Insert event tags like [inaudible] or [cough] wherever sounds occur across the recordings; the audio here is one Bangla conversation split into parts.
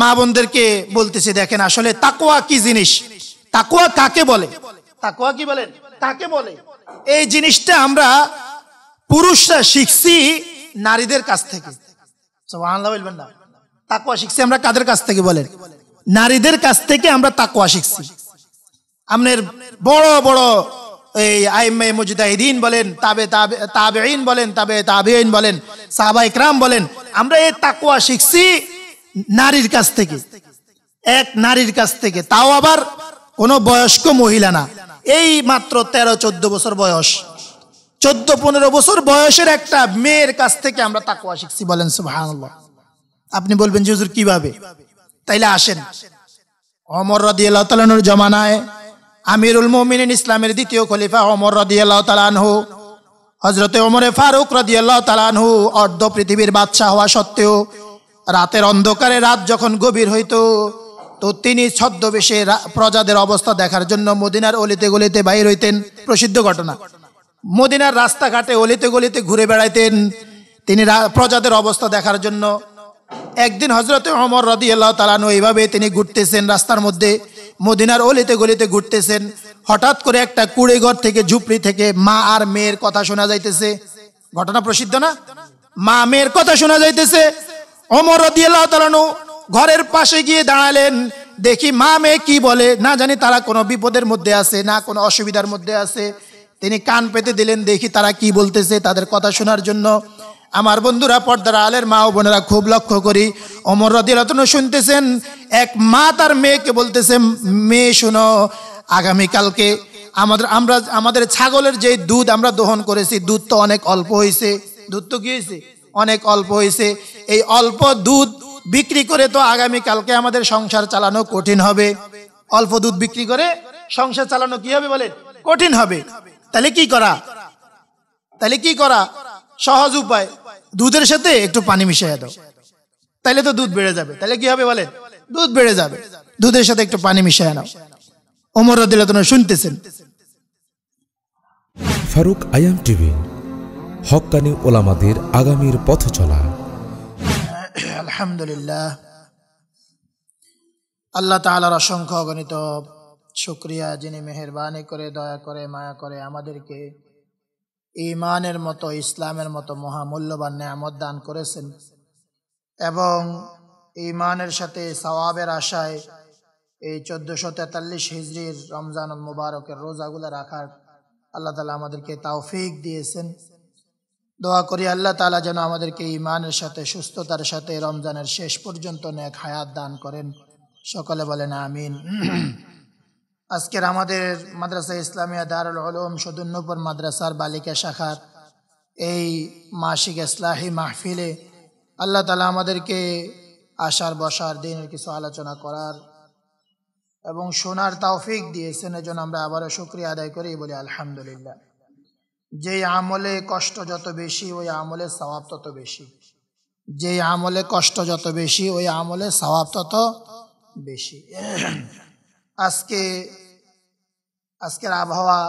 মা বোনদেরকে বলতেছি দেখেন আসলে তাকোয়া কি জিনিস তাকোয়া কাকে বলে তাকোয়া কি বলেন কাকে বলে এই জিনিসটা আমরা পুরুষরা শিখছি নারীদের কাছ থেকে বলবেন না তাকোয়া শিখছি আমরা কাদের কাছ থেকে বলেন নারীদের কাছ থেকে আমরা তাকোয়া শিখছি আপনার বড় বড় এই আইমে মুজাহিদিন বলেন তাবে তাবে তাবেইন বলেন তাবে তাবেইন বলেন সাহাবা বলেন আমরা এই তাকোয়া শিখছি নারীর কাছ থেকে এক নারীর কাছ থেকে তাও আবার কোনো বয়স্ক মহিলা না এই মাত্র তেরো চোদ্দ বছর বয়স চোদ্দ পনেরো বছর বয়সের একটা মেয়ের কাছ থেকে আমরা তাকুয়া শিখছি বলেন সুবাহ আপনি বলবেন যে হুজুর কিভাবে তাইলে আসেন অমর রদিয়াল্লাহ তালানোর জমানায় আমিরুল মোমিনিন ইসলামের দ্বিতীয় খলিফা অমর রদিয়াল্লাহ তালানহু হজরতে ওমরে ফারুক রদিয়াল্লাহ তালানহু অর্ধ পৃথিবীর বাদশাহ হওয়া সত্ত্বেও রাতের অন্ধকারে রাত যখন গভীর হইত তো তিনি ছদ্মবেশে প্রজাদের অবস্থা দেখার জন্য মদিনার অলিতে গলিতে বাইর হইতেন প্রসিদ্ধ ঘটনা মদিনার রাস্তাঘাটে অলিতে গলিতে ঘুরে বেড়াইতেন তিনি প্রজাদের অবস্থা দেখার জন্য একদিন হজরত অমর রদি আল্লাহ তালানু এইভাবে তিনি ঘুরতেছেন রাস্তার মধ্যে মদিনার অলিতে গলিতে ঘুরতেছেন হঠাৎ করে একটা ঘর থেকে ঝুপড়ি থেকে মা আর মেয়ের কথা শোনা যাইতেছে ঘটনা প্রসিদ্ধ না মা মেয়ের কথা শোনা যাইতেছে অমর দিয়ালাহতালানু ঘরের পাশে গিয়ে দাঁড়ালেন দেখি মা মেয়ে কি বলে না জানি তারা কোনো বিপদের মধ্যে আছে না কোনো অসুবিধার মধ্যে আছে তিনি কান পেতে দিলেন দেখি তারা কি বলতেছে তাদের কথা শোনার জন্য আমার বন্ধুরা পর্দার আলের মা ও বোনেরা খুব লক্ষ্য করি অমর রদিলতন শুনতেছেন এক মা তার মেয়েকে বলতেছে মেয়ে শুনো আগামীকালকে আমাদের আমরা আমাদের ছাগলের যে দুধ আমরা দহন করেছি দুধ তো অনেক অল্প হয়েছে দুধ তো কি হয়েছে অনেক অল্প হয়েছে এই অল্প দুধ বিক্রি করে তো আগামীকালকে আমাদের সংসার চালানো কঠিন হবে অল্প দুধ বিক্রি করে সংসার চালানো কি হবে বলেন কঠিন হবে তাহলে কি করা তাহলে কি করা সহজ উপায় দুধের সাথে একটু পানি মিশিয়ে দাও তাহলে তো দুধ বেড়ে যাবে তাহলে কি হবে বলে দুধ বেড়ে যাবে দুধের সাথে একটু পানি মিশিয়ে নাও ওমর রদিল্লা শুনতেছেন ফারুক আইএম টিভি হকানি ওলামাদের আগামীর পথ চলা আলহামদুলিল্লাহ আল্লাহ তালার অসংখ্য গণিত শুক্রিয়া যিনি মেহরবানি করে দয়া করে মায়া করে আমাদেরকে ইমানের মতো ইসলামের মতো মহামূল্যবান নেয়ামত দান করেছেন এবং ইমানের সাথে সওয়াবের আশায় এই চোদ্দোশো তেতাল্লিশ হিজড়ির রমজান মুবারকের রোজাগুলো রাখার আল্লাহ তালা আমাদেরকে তাওফিক দিয়েছেন দোয়া করি আল্লাহ তালা যেন আমাদেরকে ইমানের সাথে সুস্থতার সাথে রমজানের শেষ পর্যন্ত নেক হায়াত দান করেন সকলে বলেন আমিন [clears throat] আজকের আমাদের মাদ্রাসা ইসলামিয়া দারুল আলম সদুন্নপুর মাদ্রাসার বালিকা শাখার এই মাসিক ইসলাহি মাহফিলে আল্লাহ তালা আমাদেরকে আসার বসার দিনের কিছু আলোচনা করার এবং শোনার তাওফিক দিয়েছেন এজন্য আমরা আবারও শুক্রিয়া আদায় করি বলি আলহামদুলিল্লাহ যে আমলে কষ্ট যত বেশি ওই আমলে স্বভাব তত বেশি যে আমলে কষ্ট যত বেশি ওই আমলে স্বভাব তত বেশি আজকে আজকের আবহাওয়া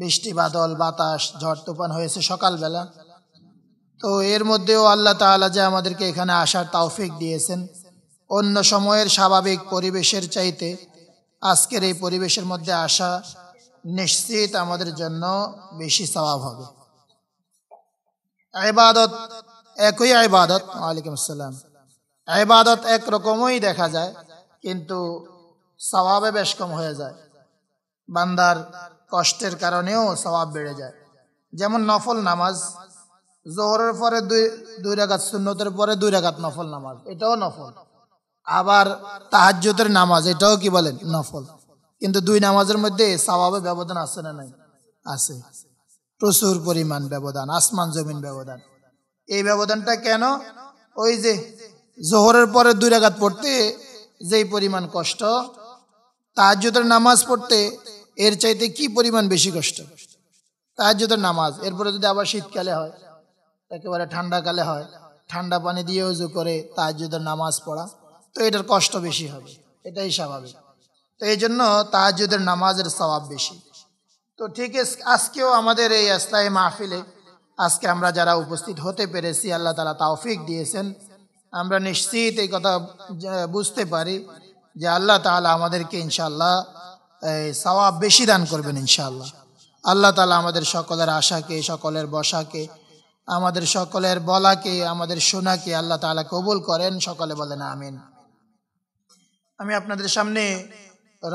বৃষ্টি বাদল বাতাস ঝড় তুফান হয়েছে সকালবেলা তো এর মধ্যেও আল্লাহ তালা যে আমাদেরকে এখানে আসার তাওফিক দিয়েছেন অন্য সময়ের স্বাভাবিক পরিবেশের চাইতে আজকের এই পরিবেশের মধ্যে আসা নিশ্চিত আমাদের জন্য বেশি স্বভাব হবে আইবাদত একই আইবাদত ওয়ালাইকুম আসসালাম আইবাদত একরকমই দেখা যায় কিন্তু স্বভাবে বেশ কম হয়ে যায় বান্দার কষ্টের কারণেও স্বভাব বেড়ে যায় যেমন নফল নামাজ জোহরের পরে দুই দুই রাগাত সুন্নতের পরে দুই রাগাত নফল নামাজ এটাও নফল আবার তাহাজ্যতের নামাজ এটাও কি বলেন নফল কিন্তু দুই নামাজের মধ্যে স্বভাবে ব্যবধান আছে না নাই আছে প্রচুর পরিমাণ ব্যবধান আসমান জমিন ব্যবধান এই ব্যবধানটা কেন ওই যে জোহরের পরে দুই রাগাত পড়তে যেই পরিমাণ কষ্ট তাহাজুদের নামাজ পড়তে এর চাইতে কি পরিমাণ বেশি কষ্ট তাহাজুদের নামাজ এরপরে যদি আবার শীতকালে হয় একেবারে ঠান্ডাকালে হয় ঠান্ডা পানি দিয়ে উজু করে তাহাজুদের নামাজ পড়া তো এটার কষ্ট বেশি হবে এটাই স্বাভাবিক তো এই জন্য তাহাজুদের নামাজের স্বভাব বেশি তো ঠিক আজকেও আমাদের এই আসলাই মাহফিলে আজকে আমরা যারা উপস্থিত হতে পেরেছি আল্লাহ তালা তাওফিক দিয়েছেন আমরা নিশ্চিত এই কথা বুঝতে পারি যে আল্লাহ তালা আমাদেরকে ইনশাল্লাহ এই সওয়াব বেশি দান করবেন ইনশাল্লাহ আল্লাহ তালা আমাদের সকলের আশাকে সকলের বসাকে আমাদের সকলের বলাকে আমাদের সোনাকে আল্লাহ তালা কবুল করেন সকলে বলেন আমিন আমি আপনাদের সামনে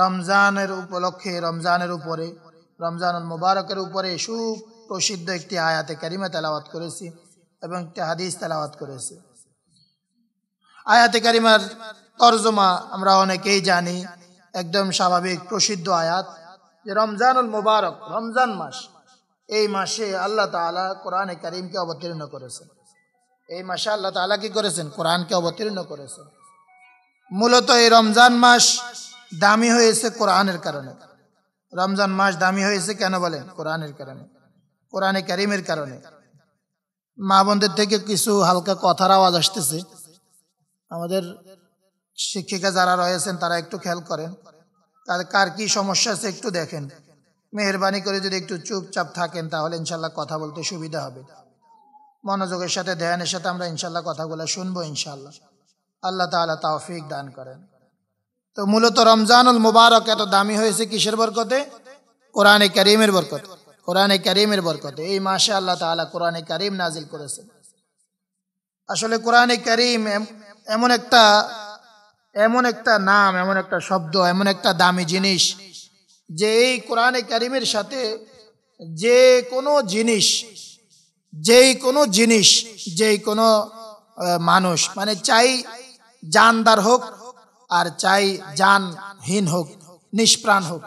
রমজানের উপলক্ষে রমজানের উপরে রমজানুল মুবারকের উপরে সুপ্রসিদ্ধ একটি আয়াতে কারিমা তেলাওয়াত করেছি এবং একটি হাদিস তেলাওয়াত করেছি আয়াতে কারিমার তর্জমা আমরা অনেকেই জানি একদম স্বাভাবিক প্রসিদ্ধ আয়াত যে রমজানুল মুবারক রমজান মাস এই মাসে আল্লাহ তালা কোরআনে করিমকে অবতীর্ণ করেছেন এই মাসে আল্লাহ তালা কি করেছেন কোরআনকে অবতীর্ণ করেছেন মূলত এই রমজান মাস দামি হয়েছে কোরআনের কারণে রমজান মাস দামি হয়েছে কেন বলেন কোরআনের কারণে কোরআনে কারিমের কারণে মা বোনদের থেকে কিছু হালকা কথার আওয়াজ আসতেছে আমাদের শিক্ষিকা যারা রয়েছেন তারা একটু খেয়াল করেন কার কি সমস্যা আছে একটু দেখেন মেহরবানি করে যদি একটু চুপচাপ থাকেন তাহলে ইনশাল্লাহ কথা বলতে সুবিধা হবে মনোযোগের সাথে ধ্যানের সাথে আমরা ইনশাল্লাহ কথাগুলো শুনবো ইনশাল্লাহ আল্লাহ তাহলে তাওফিক দান করেন তো মূলত রমজানুল মুবারক এত দামি হয়েছে কিসের বরকতে কোরআনে করিমের বরকতে কোরআনে করিমের বরকতে এই মাসে আল্লাহ তালা কোরআনে করিম নাজিল করেছেন আসলে কোরআনে করিম এমন একটা এমন একটা নাম এমন একটা শব্দ এমন একটা দামি জিনিস যে এই কোরআনে করিমের সাথে যে কোনো জিনিস যেই কোনো জিনিস যেই কোনো মানুষ মানে চাই জানদার হোক আর চাই জানহীন হোক নিষ্প্রাণ হোক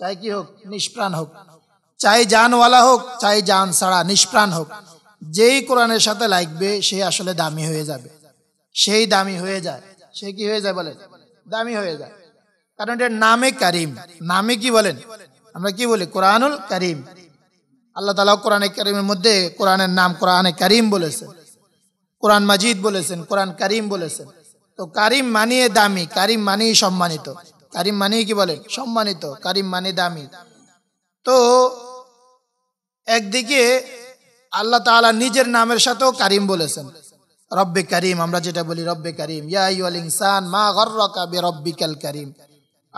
চাই কি হোক নিষ্প্রাণ হোক চাই জানওয়ালা হোক চাই জান ছাড়া নিষ্প্রাণ হোক যেই কোরআনের সাথে লাগবে সে আসলে দামি হয়ে যাবে সেই দামি হয়ে যায় সে কি হয়ে যায় বলে দামি হয়ে যায় কারণ এটা নামে কারিম নামে কি বলেন আমরা কি বলি কোরআনুল কারিম আল্লাহ তালা কোরআনে কারিমের মধ্যে কোরআনের নাম কোরআনে কারিম বলেছেন কোরআন মাজিদ বলেছেন কোরআন কারিম বলেছেন তো কারিম মানিয়ে দামি কারিম মানেই সম্মানিত কারিম মানেই কি বলে সম্মানিত কারিম মানে দামি তো একদিকে আল্লাহ তালা নিজের নামের সাথেও কারিম বলেছেন রব্বে কারিম আমরা যেটা বলি রব্বে কারিম ইয়াইল ইনসান মা গর্রকা বে কারিম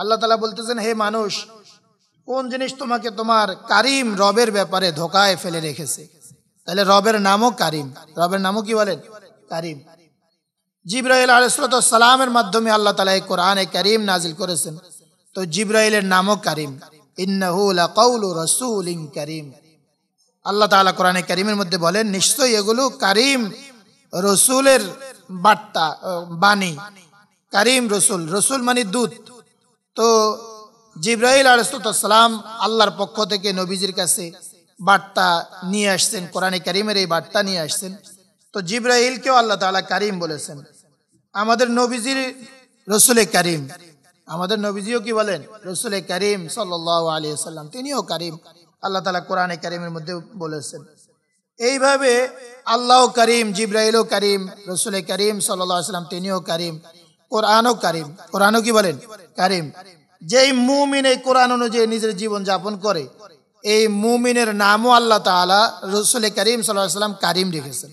আল্লাহ তালা বলতেছেন হে মানুষ কোন জিনিস তোমাকে তোমার কারিম রবের ব্যাপারে ধোকায় ফেলে রেখেছে তাহলে রবের নামও কারিম রবের নামও কি বলেন কারিম জিব্রাইল আলসালামের মাধ্যমে আল্লাহ তালা এই কোরআনে করিম নাজিল করেছেন তো জিব্রাইলের নামও করিম করিম আল্লাহ তালা কোরআনে করিমের মধ্যে বলেন এগুলো করিম রসুলের বার্তা বাণী করিম রসুল রসুল মানে দূত তো আলসালাম আল্লাহর পক্ষ থেকে নবীজির কাছে বার্তা নিয়ে আসছেন কোরআনে করিমের এই বার্তা নিয়ে আসছেন তো জিব্রাহিলকেও আল্লাহ তালা করিম বলেছেন আমাদের নবীজির রসুল করিম আমাদের নবীজিও কি বলেন রসুল করিম সাল্লাহ আলী সাল্লাম তিনিও করিম আল্লাহ তালা কোরআনে করিমের মধ্যে বলেছেন এইভাবে আল্লাহ করিম জিব্রাইলও করিম রসুল করিম সাল্লাম তিনিও করিম কোরআনও করিম কোরআনও কি বলেন করিম যেই মুমিন এই কোরআন অনুযায়ী নিজের জীবন যাপন করে এই মুমিনের নামও আল্লাহ তালা রসুল করিম সাল্লাহ সাল্লাম করিম রেখেছেন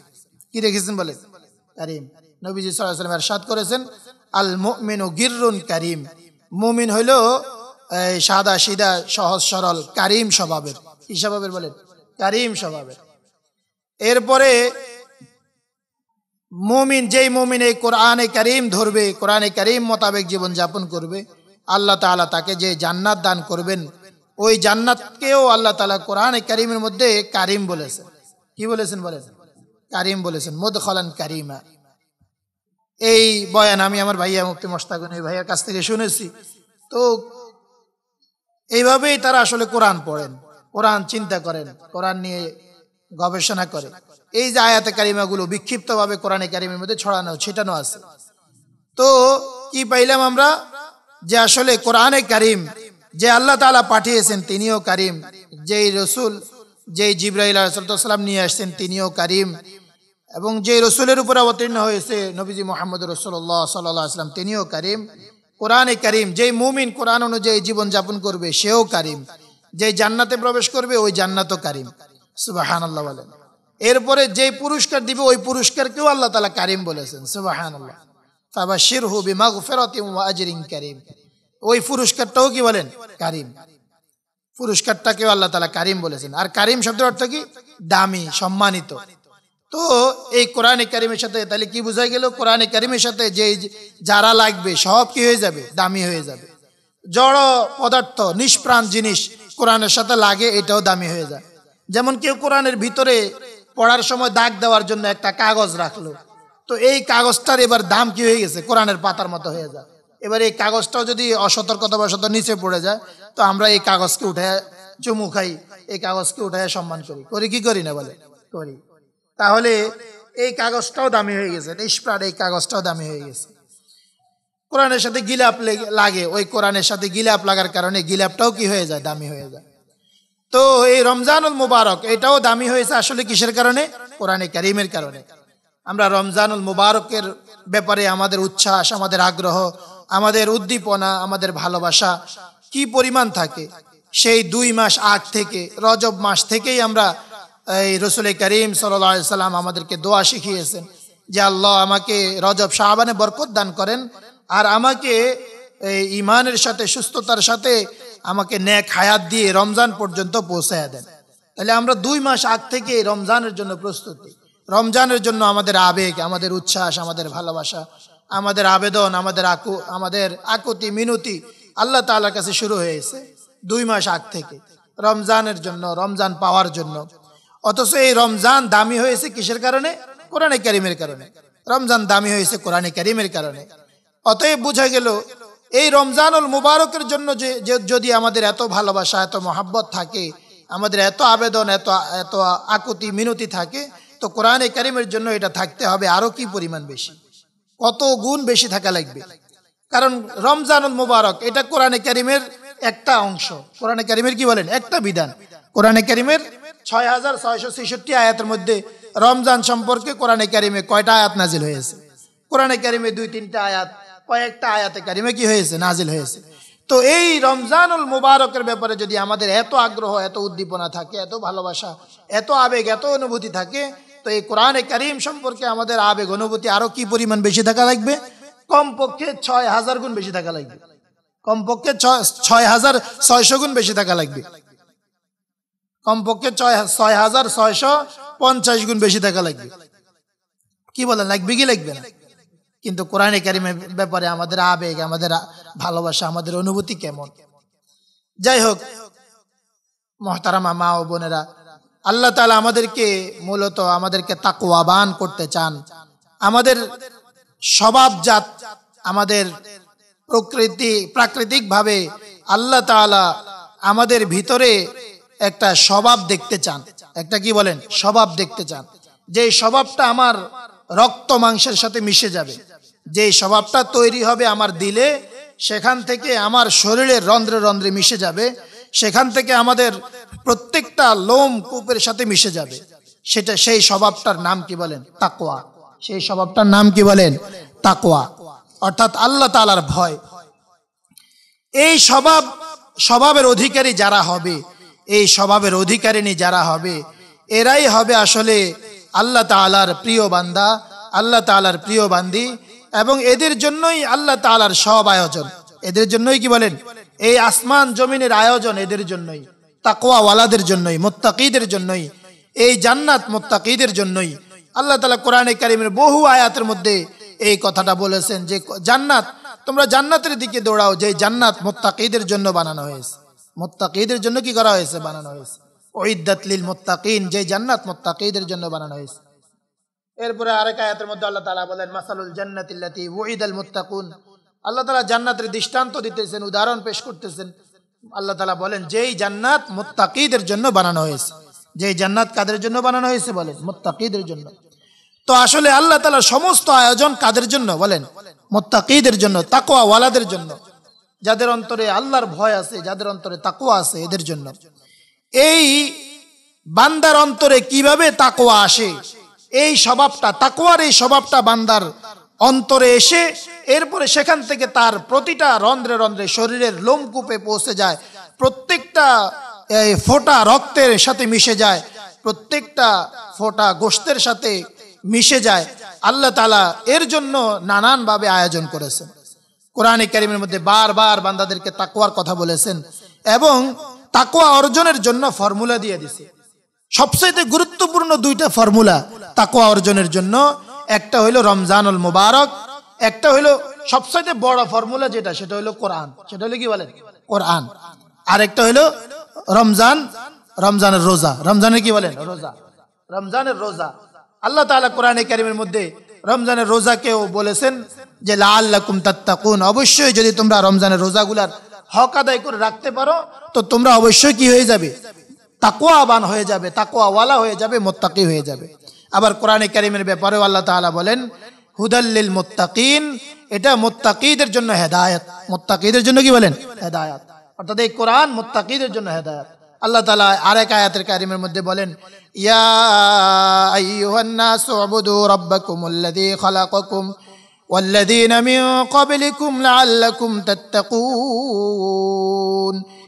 কি রেখেছেন বলে করিম নবীজি সাল্লাহাম এরশাদ করেছেন আল মুমিন ও গিররুন কারিম মুমিন হইল সাদা সিদা সহজ সরল কারিম স্বভাবের কি স্বভাবের বলেন কারিম স্বভাবের এরপরে মুমিন যেই মুমিন এই কোরআনে কারিম ধরবে কোরআনে কারিম মোতাবেক জীবন যাপন করবে আল্লাহ তালা তাকে যে জান্নাত দান করবেন ওই জান্নাতকেও আল্লাহ তালা কোরআনে কারিমের মধ্যে কারিম বলেছেন কি বলেছেন বলেছেন কারিম বলেছেন মদ খলান কারিমা এই বয়ান আমি আমার ভাইয়া মুক্তি মস্তাগুন এই ভাইয়ার কাছ থেকে শুনেছি তো এইভাবেই তারা আসলে কোরআন পড়েন কোরআন চিন্তা করেন কোরআন নিয়ে গবেষণা করেন এই যে আয়াতে কারিমাগুলো বিক্ষিপ্তভাবে কোরআনে কারিমের মধ্যে ছড়ানো ছিটানো আছে তো কি পাইলাম আমরা যে আসলে কোরআনে কারিম যে আল্লাহ তালা পাঠিয়েছেন তিনিও কারিম যেই রসুল যেই জিব্রাহিল সাল্লাম নিয়ে আসছেন তিনিও কারিম এবং যে রসুলের উপরে অবতীর্ণ হয়েছে নবীজি মোহাম্মদ রসুল্লাহ সাল্লাহ আসলাম তিনিও কারিম কোরআনে কারিম যেই মুমিন কোরআন অনুযায়ী জীবনযাপন করবে সেও কারিম যে জান্নাতে প্রবেশ করবে ওই জান্নাতও কারিম সুবাহান আল্লাহ বলেন এরপরে যে পুরস্কার দিবে ওই পুরস্কারকেও আল্লাহ তালা কারিম বলেছেন সুবাহান আল্লাহ তারপর শির হুবি মাজরিং কারিম ওই পুরস্কারটাও কি বলেন কারিম পুরস্কারটাকেও আল্লাহ তালা কারিম বলেছেন আর কারিম শব্দের অর্থ কি দামি সম্মানিত তো এই কোরআনে কারিমের সাথে তাহলে কি বোঝা গেল কোরআনে কারিমের সাথে যে যারা লাগবে সব কি হয়ে যাবে দামি হয়ে যাবে জড় পদার্থ নিষ্প্রাণ জিনিস কোরআনের সাথে লাগে এটাও দামি হয়ে যায় যেমন কেউ কোরআনের ভিতরে পড়ার সময় দাগ দেওয়ার জন্য একটা কাগজ রাখলো তো এই কাগজটার এবার দাম কি হয়ে গেছে কোরআনের পাতার মতো হয়ে যায় এবার এই কাগজটাও যদি অসতর্কতা বশত নিচে পড়ে যায় তো আমরা এই কাগজকে উঠে চুমু খাই এই কাগজকে উঠে সম্মান করি করি কি করি না বলে করি তাহলে এই কাগজটাও দামি হয়ে গেছে ইস্পার এই কাগজটাও দামি হয়ে গেছে কোরআনের সাথে গিলাপ লাগে ওই কোরআনের সাথে গিলাপ লাগার কারণে গিলাপটাও কি হয়ে যায় দামি হয়ে যায় তো এই রমজানুল মুবারক এটাও দামি হয়েছে আসলে কিসের কারণে কোরআনে কারিমের কারণে আমরা রমজানুল মুবারকের ব্যাপারে আমাদের উচ্ছ্বাস আমাদের আগ্রহ আমাদের উদ্দীপনা আমাদের ভালোবাসা কি পরিমাণ থাকে সেই দুই মাস আগ থেকে রজব মাস থেকেই আমরা এই রসুল করিম সাল্লা সাল্লাম আমাদেরকে দোয়া শিখিয়েছেন যে আল্লাহ আমাকে রজব শাহবানে বরকত দান করেন আর আমাকে এই ইমানের সাথে সুস্থতার সাথে আমাকে ন্যাক হায়াত দিয়ে রমজান পর্যন্ত পৌঁছায় দেন তাহলে আমরা দুই মাস আগ থেকে রমজানের জন্য প্রস্তুতি রমজানের জন্য আমাদের আবেগ আমাদের উচ্ছ্বাস আমাদের ভালোবাসা আমাদের আবেদন আমাদের আকু আমাদের আকুতি মিনতি আল্লাহ তালার কাছে শুরু হয়েছে দুই মাস আগ থেকে রমজানের জন্য রমজান পাওয়ার জন্য অথচ এই রমজান দামি হয়েছে কিসের কারণে কোরআনে ক্যারিমের কারণে রমজান দামি হয়েছে কোরআনে ক্যারিমের কারণে অতএব বোঝা গেল এই রমজানুল মুবারকের জন্য যে যদি আমাদের এত ভালোবাসা এত মহাব্বত থাকে আমাদের এত আবেদন এত এত আকুতি মিনতি থাকে তো কোরআনে কারিমের জন্য এটা থাকতে হবে আরও কি পরিমাণ বেশি কত গুণ বেশি থাকা লাগবে কারণ রমজানুল মুবারক এটা কোরআনে কারিমের একটা অংশ কোরআনে কারিমের কি বলেন একটা বিধান কোরআনে কারিমের ছয় হাজার ছয়শো ছেষট্টি আয়াতের মধ্যে রমজান সম্পর্কে কোরআনে কারিমে কয়টা আয়াত নাজিল হয়েছে কোরআনে কারিমে দুই তিনটা আয়াত কয়েকটা আয়াতে কারিমে কি হয়েছে নাজিল হয়েছে তো এই রমজানুল মুবারকের ব্যাপারে যদি আমাদের এত আগ্রহ এত উদ্দীপনা থাকে এত ভালোবাসা এত আবেগ এত অনুভূতি থাকে তো এই কোরআনে কারিম সম্পর্কে আমাদের আবেগ অনুভূতি আরও কি পরিমাণ বেশি থাকা লাগবে কমপক্ষে ছয় হাজার গুণ বেশি থাকা লাগবে কমপক্ষে ছয় হাজার ছয়শো গুণ বেশি থাকা লাগবে কমপক্ষে ছয় হাজার ছয়শ পঞ্চাশ গুণ বেশি থাকা লাগবে কি বলেন লাগবে কি লাগবে না কিন্তু কোরআনে কারিমের ব্যাপারে আমাদের আবেগ আমাদের ভালোবাসা আমাদের অনুভূতি কেমন যাই হোক মহতারামা মা ও বোনেরা আল্লাহ তালা আমাদেরকে মূলত আমাদেরকে তাকুয়াবান করতে চান আমাদের স্বভাবজাত আমাদের প্রকৃতি প্রাকৃতিকভাবে আল্লাহ তালা আমাদের ভিতরে একটা স্বভাব দেখতে চান একটা কি বলেন স্বভাব দেখতে চান যে স্বভাবটা আমার রক্ত মাংসের সাথে মিশে যাবে যে স্বভাবটা তৈরি হবে আমার দিলে সেখান থেকে আমার শরীরের রন্ধ্রে রন্ধ্রে মিশে যাবে সেখান থেকে আমাদের প্রত্যেকটা লোম কূপের সাথে মিশে যাবে সেটা সেই স্বভাবটার নাম কি বলেন তাকোয়া সেই স্বভাবটার নাম কি বলেন তাকোয়া অর্থাৎ আল্লাহ তালার ভয় এই স্বভাব স্বভাবের অধিকারী যারা হবে এই স্বভাবের অধিকারিণী যারা হবে এরাই হবে আসলে আল্লাহ তালার প্রিয় বান্দা আল্লাহ তালার প্রিয় বান্দি এবং এদের জন্যই আল্লাহ তালার সব আয়োজন এদের জন্যই কি বলেন এই আসমান জমিনের আয়োজন এদের জন্যই তাকোয়াওয়ালাদের জন্যই মোত্তাকিদের জন্যই এই জান্নাত মোত্তাকিদের জন্যই আল্লাহ তালা কোরআনে কারিমের বহু আয়াতের মধ্যে এই কথাটা বলেছেন যে জান্নাত তোমরা জান্নাতের দিকে দৌড়াও যে জান্নাত মোত্তাকিদের জন্য বানানো হয়েছে মোত্তাকিদের জন্য কি করা হয়েছে বানানো হয়েছে ওইদাত লিল মোত্তাকিন যে জান্নাত মোত্তাকিদের জন্য বানানো হয়েছে এরপরে আরেক আয়াতের মধ্যে আল্লাহ তালা বলেন মাসালুল জান্নাতিল্লাতি ওয়াইদ আল মুত্তাকুন আল্লাহ তালা জান্নাতের দৃষ্টান্ত দিতেছেন উদাহরণ পেশ করতেছেন আল্লাহ তালা বলেন যেই জান্নাত মোত্তাকিদের জন্য বানানো হয়েছে যেই জান্নাত কাদের জন্য বানানো হয়েছে বলেন মোত্তাকিদের জন্য তো আসলে আল্লাহ তালা সমস্ত আয়োজন কাদের জন্য বলেন মোত্তাকিদের জন্য তাকোয়া ওয়ালাদের জন্য যাদের অন্তরে আল্লাহর ভয় আছে যাদের অন্তরে তাকুয়া আছে এদের জন্য এই বান্দার অন্তরে কিভাবে তাকোয়া আসে এই স্বভাবটা তাকোয়ার এই স্বভাবটা বান্দার অন্তরে এসে এরপরে সেখান থেকে তার প্রতিটা রন্ধ্রে রন্ধ্রে শরীরের লোমকূপে পৌঁছে যায় প্রত্যেকটা এই ফোটা রক্তের সাথে মিশে যায় প্রত্যেকটা ফোটা গোস্তের সাথে মিশে যায় আল্লাহ তালা এর জন্য নানানভাবে আয়োজন করেছেন কোরআনে কারিমের মধ্যে বারবার বান্দাদেরকে তাকুয়ার কথা বলেছেন এবং তাকুয়া অর্জনের জন্য ফর্মুলা দিয়ে দিছে সবচেয়ে গুরুত্বপূর্ণ দুইটা ফর্মুলা তাকুয়া অর্জনের জন্য একটা হইল রমজানুল মুবারক একটা হইল সবচেয়ে বড় ফর্মুলা যেটা সেটা হলো কোরআন সেটা হলো কি বলেন কোরআন আর একটা হইলো রমজান রমজানের রোজা রমজানের কি বলেন রোজা রমজানের রোজা আল্লাহ তাআলা কোরআনে কারিমের মধ্যে রমজানের রোজাকেও বলেছেন যে লাল লাকুম তাত্তাকুন অবশ্যই যদি তোমরা রমজানের রোজাগুলার হক আদায় করে রাখতে পারো তো তোমরা অবশ্যই কি হয়ে যাবে তাকোয়াবান হয়ে যাবে তাকোয়াওয়ালা হয়ে যাবে মোত্তাকি হয়ে যাবে আবার কোরআনে কারিমের ব্যাপারেও আল্লাহ তালা বলেন হুদাল্লিল মোত্তাকিন এটা মোত্তাকিদের জন্য হেদায়ত মোত্তাকিদের জন্য কি বলেন হেদায়ত অর্থাৎ এই কোরআন মোত্তাকিদের জন্য হেদায়ত আল্লাহ তালা আর এক আয়াতের কারিমের মধ্যে বলেন ইয়া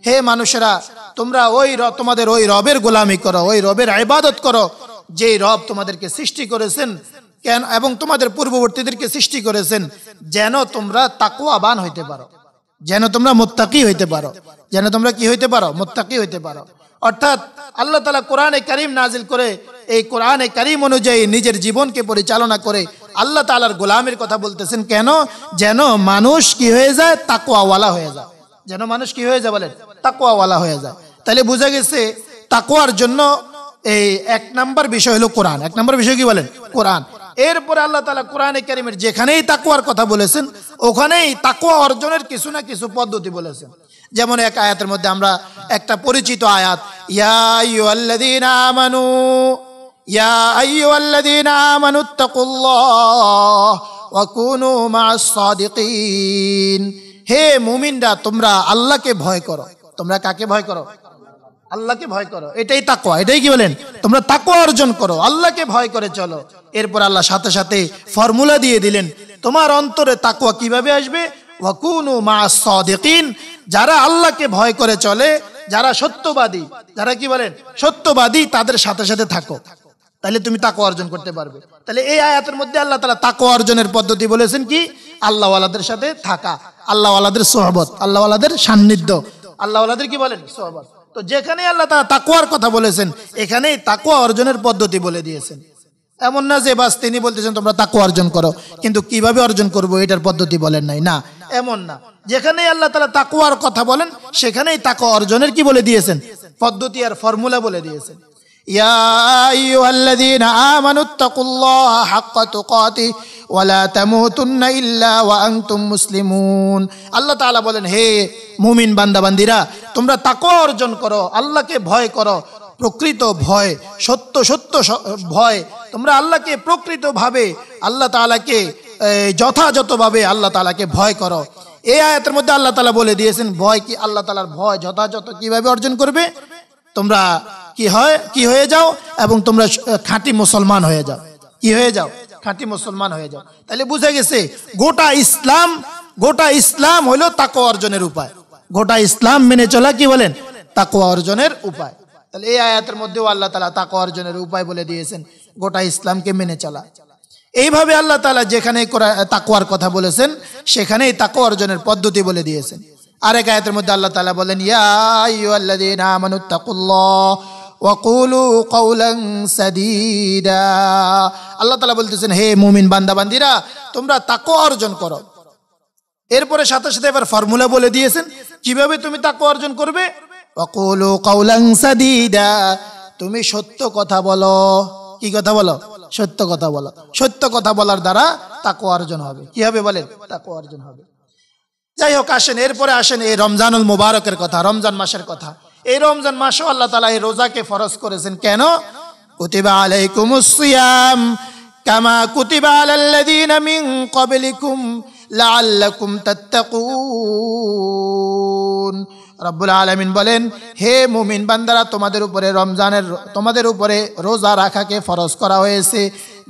হে মানুষরা তোমরা ওই তোমাদের ওই রবের গোলামি করো ওই রবের আবাদত করো যেই রব তোমাদেরকে সৃষ্টি করেছেন কেন এবং তোমাদের পূর্ববর্তীদেরকে সৃষ্টি করেছেন যেন তোমরা তাকুয়াবান হইতে পারো যেন তোমরা মোত্তাকি হইতে পারো যেন তোমরা কি হইতে পারো মোত্তাকি হইতে পারো অর্থাৎ আল্লাহ তালা কোরআনে করিম নাজিল করে এই কোরআনে করিম অনুযায়ী নিজের জীবনকে পরিচালনা করে আল্লাহ তালার গোলামের কথা বলতেছেন কেন যেন মানুষ কি হয়ে যায় তাকোয়াওয়ালা হয়ে যায় যেন মানুষ কি হয়ে যায় বলেন তাকোয়াওয়ালা হয়ে যায় তাহলে বোঝা গেছে তাকোয়ার জন্য এই এক নাম্বার বিষয় হলো কোরআন এক নাম্বার বিষয় কি বলেন কোরআন এরপরে আল্লাহ তালা কোরআনে কারিমের যেখানেই তাকুয়ার কথা বলেছেন ওখানেই তাকুয়া অর্জনের কিছু না কিছু পদ্ধতি বলেছেন যেমন এক আয়াতের মধ্যে আমরা একটা পরিচিত আয়াত আমানু হে মুমিনরা তোমরা আল্লাহকে ভয় করো তোমরা কাকে ভয় করো আল্লাহকে ভয় করো এটাই তাকোয়া এটাই কি বলেন তোমরা তাকোয়া অর্জন করো আল্লাহকে ভয় করে চলো এরপর আল্লাহ সাথে সাথে ফর্মুলা দিয়ে দিলেন তোমার অন্তরে তাকোয়া কিভাবে আসবে ওয়াকুনু মা যারা আল্লাহকে ভয় করে চলে যারা সত্যবাদী যারা কি বলেন সত্যবাদী তাদের সাথে সাথে থাকো তাহলে তুমি তাকো অর্জন করতে পারবে তাহলে এই আয়াতের মধ্যে আল্লাহ তারা তাকো অর্জনের পদ্ধতি বলেছেন কি আল্লাহওয়ালাদের সাথে থাকা আল্লাহওয়ালাদের সোহবত আল্লাহওয়ালাদের সান্নিধ্য আল্লাহওয়ালাদের কি বলেন সোহবত তো যেখানে আল্লাহ তারা তাকুয়ার কথা বলেছেন এখানেই তাকুয়া অর্জনের পদ্ধতি বলে দিয়েছেন এমন না যে বাস তিনি বলতেছেন তোমরা তাকুয়া অর্জন করো কিন্তু কিভাবে অর্জন করবো এটার পদ্ধতি বলেন নাই না এমন না যেখানে আল্লাহ তালা তাকুয়ার কথা বলেন সেখানেই তাকুয়া অর্জনের কি বলে দিয়েছেন পদ্ধতি আর ফর্মুলা বলে দিয়েছেন يا أيها الذين آمنوا اتقوا الله حق تقاته ولا تموتن إلا وأنتم مسلمون আল্লাহ তাআলা বলেন হে মুমিন বান্দা বান্দিরা তোমরা তাকওয়া অর্জন করো আল্লাহকে ভয় করো প্রকৃত ভয় সত্য সত্য ভয় তোমরা আল্লাহকে প্রকৃতভাবে আল্লাহ তাআলাকে যথাযথভাবে আল্লাহ তাআলাকে ভয় করো এই আয়াতের মধ্যে আল্লাহ তাআলা বলে দিয়েছেন ভয় কি আল্লাহ তাআলার ভয় যথাযথ কিভাবে অর্জন করবে তোমরা কি হয় কি হয়ে যাও এবং তোমরা খাঁটি মুসলমান হয়ে যাও কি হয়ে যাও খাঁটি মুসলমান হয়ে যাও তাহলে বুঝে গেছে গোটা ইসলাম গোটা ইসলাম হলো তাকো অর্জনের উপায় গোটা ইসলাম মেনে চলা কি বলেন তাকো অর্জনের উপায় তাহলে এই আয়াতের মধ্যেও আল্লাহ তালা তাকো অর্জনের উপায় বলে দিয়েছেন গোটা ইসলামকে মেনে চলা এইভাবে আল্লাহ তালা যেখানে তাকোয়ার কথা বলেছেন সেখানেই তাকো অর্জনের পদ্ধতি বলে দিয়েছেন আরেক আয়াতের মধ্যে আল্লাহ তালা বলেন আল্লাহ তালা বলতেছেন হে মুমিন বান্দা বান্দিরা তোমরা তাকো অর্জন করো এরপরে সাথে সাথে এবার ফর্মুলা বলে দিয়েছেন কিভাবে তুমি তাকো অর্জন করবে তুমি সত্য কথা বলো কি কথা বলো সত্য কথা বলো সত্য কথা বলার দ্বারা তাকো অর্জন হবে কি হবে বলেন তাকো অর্জন হবে যাই হোক আসেন এরপরে আসেন এই রমজানুল মুবারকের কথা রমজান মাসের কথা এই রমজান মাসও আল্লাহ তালা এই রোজাকে ফরজ করেছেন কেন কুতিবা আলাইকুমুসিয়াম কামা কুতিবা আলাল্লাযীনা মিন ক্বাবলিকুম লাআল্লাকুম তাত্তাকুন রব্বুল আলমিন বলেন হে মুমিন বান্দারা তোমাদের উপরে রমজানের তোমাদের উপরে রোজা রাখাকে ফরজ করা হয়েছে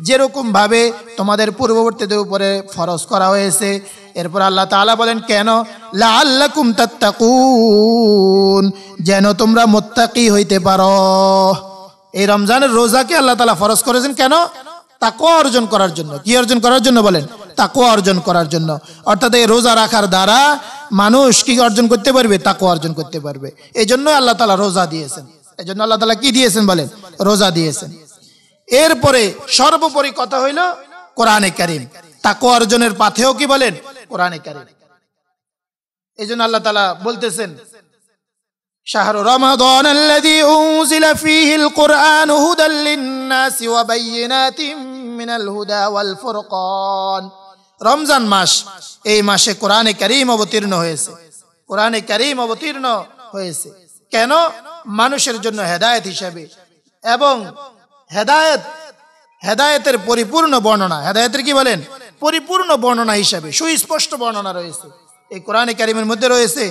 যেরকমভাবে তোমাদের পূর্ববর্তীদের উপরে ফরজ করা হয়েছে এরপর আল্লাহ তালা বলেন কেন লাল্লাকুম তাত্তাকুন যেন তোমরা মোত্তাকি হইতে পারো এই রমজানের রোজাকে আল্লাহ তালা ফরজ করেছেন কেন তাকে অর্জন করার জন্য কি অর্জন করার জন্য বলেন তাকুয়া অর্জন করার জন্য অর্থাৎ এই রোজা রাখার দ্বারা মানুষ কি অর্জন করতে পারবে তাকুয়া অর্জন করতে পারবে এই জন্য আল্লাহ তালা রোজা দিয়েছেন এই জন্য আল্লাহ তালা কি দিয়েছেন বলেন রোজা দিয়েছেন এরপরে সর্বোপরি কথা হইল কোরআনে কারিম তাকুয়া অর্জনের পাথেও কি বলেন কোরআনে কারিম এই আল্লাহ তালা বলতেছেন شهر رمضان الذي أنزل فيه القرآن هدى للناس وبينات من الهدى والفرقان রমজান মাস এই মাসে কোরআনে করিম অবতীর্ণ হয়েছে কোরআনে করিম অবতীর্ণ হয়েছে কেন মানুষের জন্য হেদায়ত হিসাবে এবং হেদায়ত হেদায়তের পরিপূর্ণ বর্ণনা হেদায়তের কি বলেন পরিপূর্ণ বর্ণনা হিসাবে সুস্পষ্ট বর্ণনা রয়েছে এই কোরআনে করিমের মধ্যে রয়েছে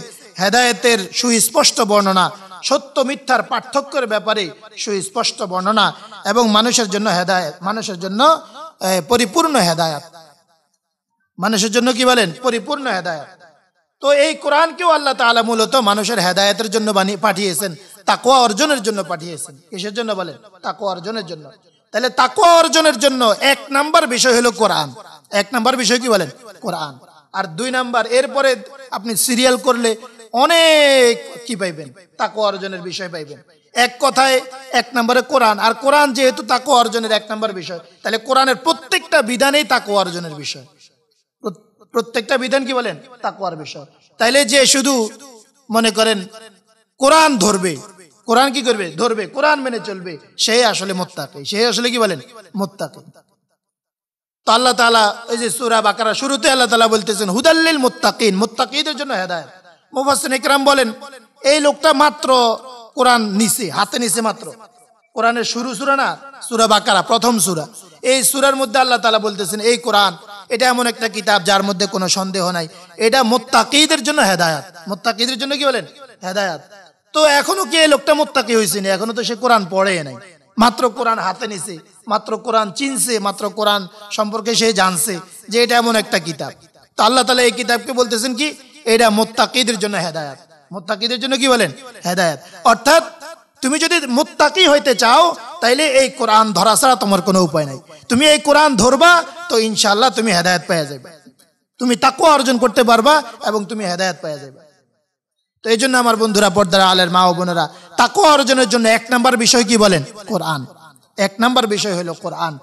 হেদায়তের সুস্পষ্ট বর্ণনা সত্য মিথ্যার পার্থক্যের ব্যাপারে সুস্পষ্ট বর্ণনা এবং মানুষের জন্য হেদায়ত মানুষের জন্য পরিপূর্ণ হেদায়ত মানুষের জন্য কি বলেন পরিপূর্ণ হেদায়ত তো এই কোরআনকেও আল্লাহ তালা মূলত মানুষের হেদায়তের জন্য বানিয়ে পাঠিয়েছেন তাকোয়া অর্জনের জন্য পাঠিয়েছেন কিসের জন্য বলেন তাকোয়া অর্জনের জন্য তাহলে তাকোয়া অর্জনের জন্য এক নাম্বার বিষয় হলো কোরআন এক নাম্বার বিষয় কি বলেন কোরআন আর দুই নাম্বার এরপরে আপনি সিরিয়াল করলে অনেক কি পাইবেন তাকো অর্জনের বিষয় পাইবেন এক কথায় এক নম্বরে কোরআন আর কোরআন যেহেতু তাকো অর্জনের এক নম্বর বিষয় তাহলে কোরআনের প্রত্যেকটা বিধানেই তাকো অর্জনের বিষয় প্রত্যেকটা বিধান কি বলেন তাকুয়ার বিষয় তাইলে যে শুধু মনে করেন কোরআন ধরবে কোরআন কি করবে ধরবে কোরআন মেনে চলবে সে আসলে মোত্তাকে সে আসলে কি বলেন মোত্তাকে তো আল্লাহ তালা যে সুরা বাকারা শুরুতে আল্লাহ তালা বলতেছেন হুদাল্লিল মোত্তাকিন মোত্তাকিদের জন্য হেদায়ত ইকরাম বলেন এই লোকটা মাত্র কোরআন নিছে হাতে নিছে মাত্র কোরআনের শুরু সুরা না সুরা বাকারা প্রথম সুরা এই সুরার মধ্যে আল্লাহ তালা বলতেছেন এই কোরআন এটা এমন একটা কিতাব যার মধ্যে কোনো সন্দেহ নাই এটা মোত্তাকিদের জন্য হেদায়াত মোত্তাকিদের জন্য কি বলেন হেদায়াত তো এখনো কি এই লোকটা মোত্তাকি হয়েছে না এখনো তো সে কোরআন পড়ে নাই মাত্র কোরআন হাতে নিছে মাত্র কোরআন চিনছে মাত্র কোরআন সম্পর্কে সে জানছে যে এটা এমন একটা কিতাব তো আল্লাহ তালা এই কিতাবকে বলতেছেন কি এটা মোত্তাকিদের জন্য হেদায়াত মোত্তাকিদের জন্য কি বলেন হেদায়াত অর্থাৎ তুমি যদি মুত্তাকি হইতে চাও তাইলে এই কোরআন ধরা ছাড়া তোমার কোনো উপায় নাই তুমি এই কোরআন ধরবা তো ইনশাল্লাহ তুমি হেদায়ত পাওয়া যাবে তুমি তাকু অর্জন করতে পারবা এবং তুমি হেদায়ত পাওয়া যাবে তো এই জন্য আমার বন্ধুরা পর্দার আলের মা ও বোনেরা তাকু অর্জনের জন্য এক নাম্বার বিষয় কি বলেন কোরআন এক নাম্বার বিষয় হলো কোরআন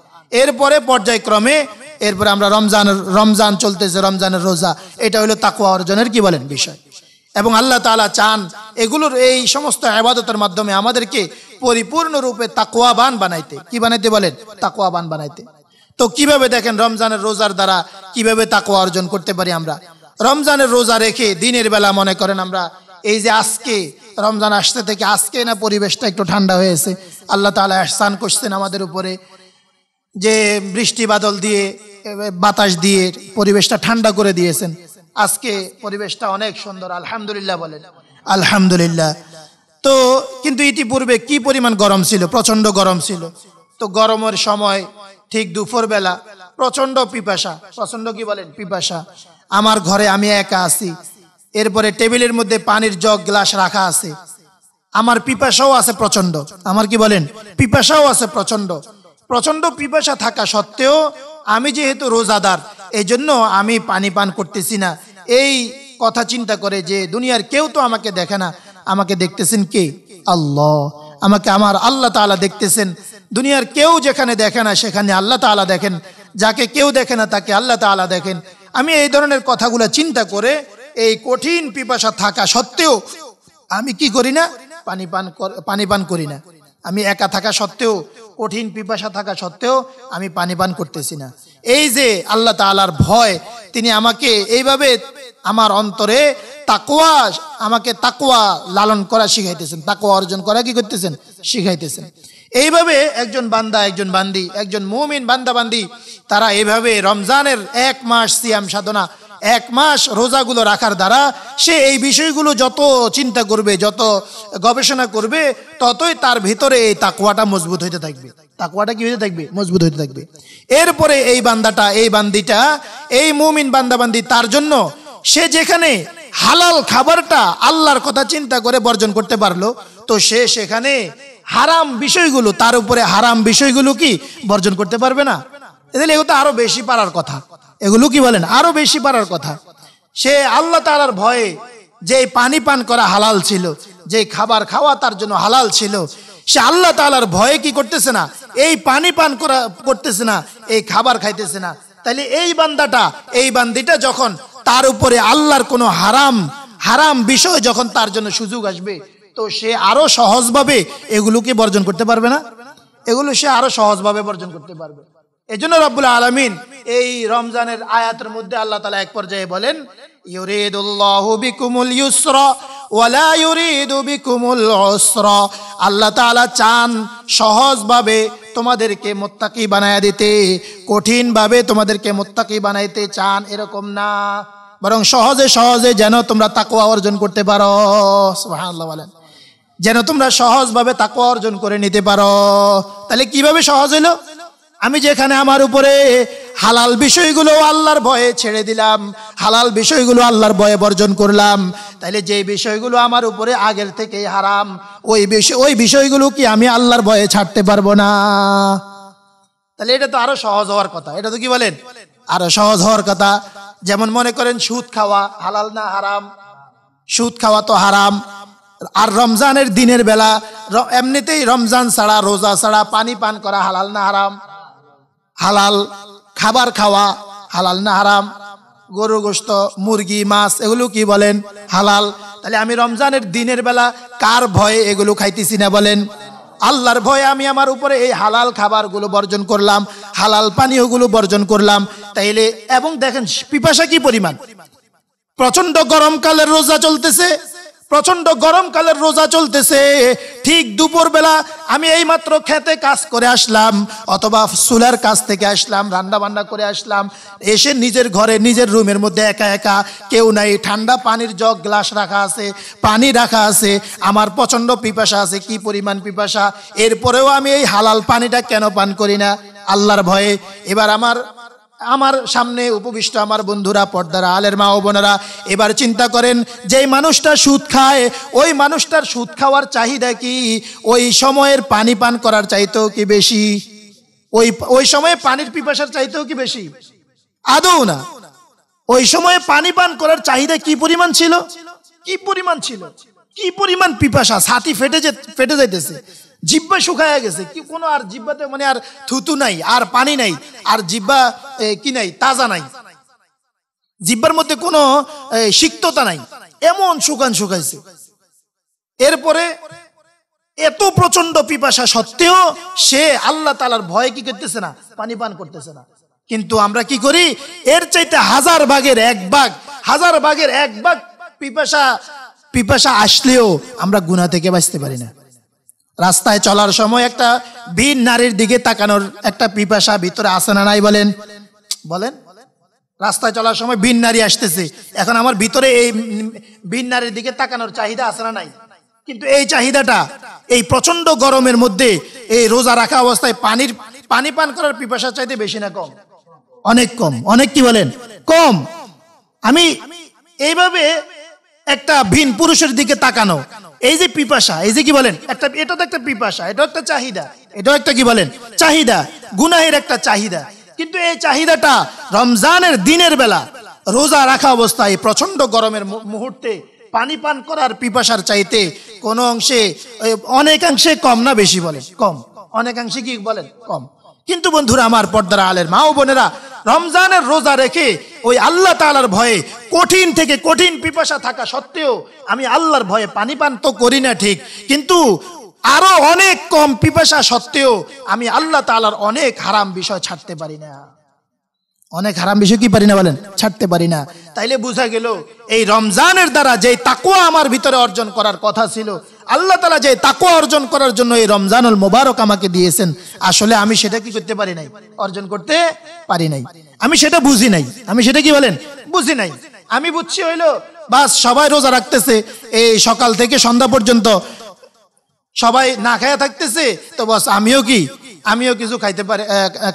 এরপরে পর্যায়ক্রমে এরপরে আমরা রমজান রমজান চলতেছে রমজানের রোজা এটা হলো তাকুয়া অর্জনের কি বলেন বিষয় এবং আল্লাহ তালা চান এগুলোর এই সমস্ত আবাদতের মাধ্যমে আমাদেরকে পরিপূর্ণরূপে তাকোয়াবান বানাইতে কি বানাইতে বলেন তাকোয়াবান বানাইতে তো কিভাবে দেখেন রমজানের রোজার দ্বারা কিভাবে তাকোয়া অর্জন করতে পারি আমরা রমজানের রোজা রেখে দিনের বেলা মনে করেন আমরা এই যে আজকে রমজান আসতে থেকে আজকে না পরিবেশটা একটু ঠান্ডা হয়েছে আল্লাহ তালা স্নান করছেন আমাদের উপরে যে বৃষ্টি বাদল দিয়ে বাতাস দিয়ে পরিবেশটা ঠান্ডা করে দিয়েছেন আজকে পরিবেশটা অনেক সুন্দর আলহামদুলিল্লাহ বলেন আলহামদুলিল্লাহ তো কিন্তু ইতিপূর্বে কি পরিমাণ গরম ছিল প্রচন্ড গরম ছিল তো গরমের সময় ঠিক দুপুরবেলা প্রচন্ড পিপাসা প্রচন্ড কি বলেন পিপাসা আমার ঘরে আমি একা আছি এরপরে টেবিলের মধ্যে পানির জগ গ্লাস রাখা আছে আমার পিপাসাও আছে প্রচন্ড আমার কি বলেন পিপাসাও আছে প্রচন্ড প্রচন্ড পিপাসা থাকা সত্ত্বেও আমি যেহেতু রোজাদার এজন্য আমি পানি পান করতেছি না এই কথা চিন্তা করে যে দুনিয়ার কেউ তো আমাকে দেখে না আমাকে দেখতেছেন কে আল্লাহ আমাকে আমার আল্লাহ তালা দেখতেছেন দুনিয়ার কেউ যেখানে দেখে না সেখানে আল্লাহ তালা দেখেন যাকে কেউ দেখে না তাকে আল্লাহ তালা দেখেন আমি এই ধরনের কথাগুলো চিন্তা করে এই কঠিন পিপাসা থাকা সত্ত্বেও আমি কি করি না পানি পান পানি পান করি না আমি একা থাকা সত্ত্বেও কঠিন পিপাসা থাকা সত্ত্বেও আমি পানি পান করতেছি না এই যে আল্লাহ তালার ভয় তিনি আমাকে এইভাবে আমার অন্তরে তাকুয়া আমাকে তাকুয়া লালন করা শিখাইতেছেন তাকুয়া অর্জন করা কি করতেছেন শিখাইতেছেন এইভাবে একজন বান্দা একজন বান্দি একজন মুমিন বান্দা বান্দি তারা এইভাবে রমজানের এক মাস সিয়াম সাধনা এক মাস রোজাগুলো রাখার দ্বারা সে এই বিষয়গুলো যত চিন্তা করবে যত গবেষণা করবে ততই তার ভিতরে এই তাকুয়াটা মজবুত হইতে থাকবে তাকুয়াটা কি হইতে থাকবে মজবুত হইতে থাকবে এরপরে এই বান্দাটা এই বান্দিটা এই মুমিন বান্দা বান্দি তার জন্য সে যেখানে হালাল খাবারটা আল্লাহর কথা চিন্তা করে বর্জন করতে পারলো তো সে সেখানে হারাম বিষয়গুলো তার উপরে হারাম বিষয়গুলো কি বর্জন করতে পারবে না এদের এগুলো তো আরো বেশি পারার কথা এগুলো কি বলেন আরো বেশি পারার কথা সে আল্লাহ তালার ভয়ে যে পানি পান করা হালাল ছিল যে খাবার খাওয়া তার জন্য হালাল ছিল সে আল্লাহ তালার ভয়ে কি করতেছে না এই পানি পান করা করতেছে না এই খাবার খাইতেছে না তাইলে এই বান্দাটা এই বান্দিটা যখন তার উপরে আল্লাহর কোনো হারাম হারাম বিষয় যখন তার জন্য সুযোগ আসবে তো সে আরো সহজভাবে এগুলোকে বর্জন করতে পারবে না এগুলো সে আরো সহজভাবে বর্জন করতে পারবে এই জন্য রব্বুল আলমিন এই রমজানের আয়াতের মধ্যে আল্লাহ তালা এক পর্যায়ে বলেন ইউরিদুল্লাহ বিকুমুল ইউসরা আল্লাহ তালা চান সহজভাবে তোমাদেরকে মোত্তাকি বানায় দিতে কঠিনভাবে তোমাদেরকে মোত্তাকি বানাইতে চান এরকম না বরং সহজে সহজে যেন তোমরা তাকু অর্জন করতে পারো সুবহানাল্লাহ বলেন যেন তোমরা সহজভাবে তাকুয়া অর্জন করে নিতে পারো তাহলে কিভাবে সহজ হলো আমি যেখানে আমার উপরে হালাল বিষয়গুলো আল্লাহর ভয়ে ছেড়ে দিলাম হালাল বিষয়গুলো আল্লাহর ভয়ে বর্জন করলাম তাইলে যে বিষয়গুলো আমার উপরে আগের থেকেই হারাম ওই বিষয় ওই বিষয়গুলো কি আমি আল্লাহর ভয়ে ছাড়তে পারবো না তাহলে এটা তো আরো সহজ হওয়ার কথা এটা তো কি বলেন আরো সহজ হওয়ার কথা যেমন মনে করেন সুদ খাওয়া হালাল না হারাম সুদ খাওয়া তো হারাম আর রমজানের দিনের বেলা এমনিতেই রমজান ছাড়া রোজা ছাড়া পানি পান করা হালাল না হারাম হালাল খাবার খাওয়া হালাল না হারাম গরু গোস্ত মুরগি মাছ এগুলো কি বলেন হালাল তাহলে আমি রমজানের দিনের বেলা কার ভয়ে এগুলো খাইতেছি না বলেন আল্লাহর ভয়ে আমি আমার উপরে এই হালাল খাবারগুলো বর্জন করলাম হালাল পানীয়গুলো বর্জন করলাম তাইলে এবং দেখেন পিপাসা কি পরিমাণ প্রচন্ড গরমকালের রোজা চলতেছে প্রচন্ড গরমকালের রোজা চলতেছে ঠিক দুপুরবেলা আমি এই মাত্র খেতে কাজ করে আসলাম অথবা সুলার কাজ থেকে আসলাম রান্না বান্না করে আসলাম এসে নিজের ঘরে নিজের রুমের মধ্যে একা একা কেউ নাই ঠান্ডা পানির জগ গ্লাস রাখা আছে পানি রাখা আছে আমার প্রচণ্ড পিপাসা আছে কি পরিমাণ পিপাসা এরপরেও আমি এই হালাল পানিটা কেন পান করি না আল্লাহর ভয়ে এবার আমার আমার সামনে উপবিষ্ট আমার বন্ধুরা পর্দারা আলের মা ও বোনেরা এবার চিন্তা করেন যেই মানুষটা সুদ খায় ওই মানুষটার সুদ খাওয়ার চাহিদা কি ওই সময়ের পানি পান করার চাইতেও কি বেশি ওই ওই সময়ে পানির পিপাসার চাইতেও কি বেশি আদৌ না ওই সময়ে পানি পান করার চাহিদা কি পরিমাণ ছিল কি পরিমাণ ছিল কি পরিমাণ পিপাসা ছাতি ফেটে যে ফেটে যাইতেছে জিব্বা শুকায়া গেছে কি কোনো আর জিব্বাতে মানে আর থুতু নাই আর পানি নাই আর জিব্বা কি নাই তাজা নাই জিব্বার মধ্যে কোনো সিক্ততা নাই এমন শুকান শুকাইছে এরপরে এত প্রচন্ড পিপাসা সত্ত্বেও সে আল্লাহ তালার ভয় কি করতেছে না পানি পান করতেছে না কিন্তু আমরা কি করি এর চাইতে হাজার ভাগের এক ভাগ হাজার ভাগের এক ভাগ পিপাসা পিপাসা আসলেও আমরা গুণা থেকে বাঁচতে পারি না রাস্তায় চলার সময় একটা বীর নারীর দিকে তাকানোর একটা পিপাসা ভিতরে আসে না নাই বলেন বলেন রাস্তায় চলার সময় বীর নারী আসতেছে এখন আমার ভিতরে এই বীর নারীর দিকে তাকানোর চাহিদা আসে না নাই কিন্তু এই চাহিদাটা এই প্রচন্ড গরমের মধ্যে এই রোজা রাখা অবস্থায় পানির পানি পান করার পিপাসা চাইতে বেশি না কম অনেক কম অনেক কি বলেন কম আমি এইভাবে একটা ভিন পুরুষের দিকে তাকানো এই যে পিপাসা এই যে কি বলেন একটা এটা তো একটা পিপাসা এটাও একটা চাহিদা এটাও একটা কি বলেন চাহিদা গুনাহের একটা চাহিদা কিন্তু এই চাহিদাটা রমজানের দিনের বেলা রোজা রাখা অবস্থায় প্রচন্ড গরমের মুহূর্তে পানি পান করার পিপাসার চাইতে কোনো অংশে অনেকাংশে কম না বেশি বলেন কম অনেকাংশে কি বলেন কম কিন্তু বন্ধুরা আমার পর্দার আলের মা ও বোনেরা রমজানের রোজা রেখে ওই আল্লাহ তালার ভয়ে কঠিন থেকে কঠিন পিপাসা থাকা সত্ত্বেও আমি আল্লাহর ভয়ে পানি পান তো করি না ঠিক কিন্তু আরো অনেক কম পিপাসা সত্ত্বেও আমি আল্লাহ তালার অনেক হারাম বিষয় ছাড়তে পারি না অনেক হারাম বিষয় কি পারি না বলেন ছাড়তে পারি না তাইলে বোঝা গেল এই রমজানের দ্বারা যেই তাকুয়া আমার ভিতরে অর্জন করার কথা ছিল আল্লাহ তালা যে তাকে অর্জন করার জন্য এই রমজানুল মোবারক আমাকে দিয়েছেন আসলে আমি সেটা কি করতে পারি নাই অর্জন করতে পারি নাই আমি সেটা বুঝি নাই আমি সেটা কি বলেন বুঝি নাই আমি বুঝছি হইলো বাস সবাই রোজা রাখতেছে এই সকাল থেকে সন্ধ্যা পর্যন্ত সবাই না খায়া থাকতেছে তো বস আমিও কি আমিও কিছু খাইতে পারে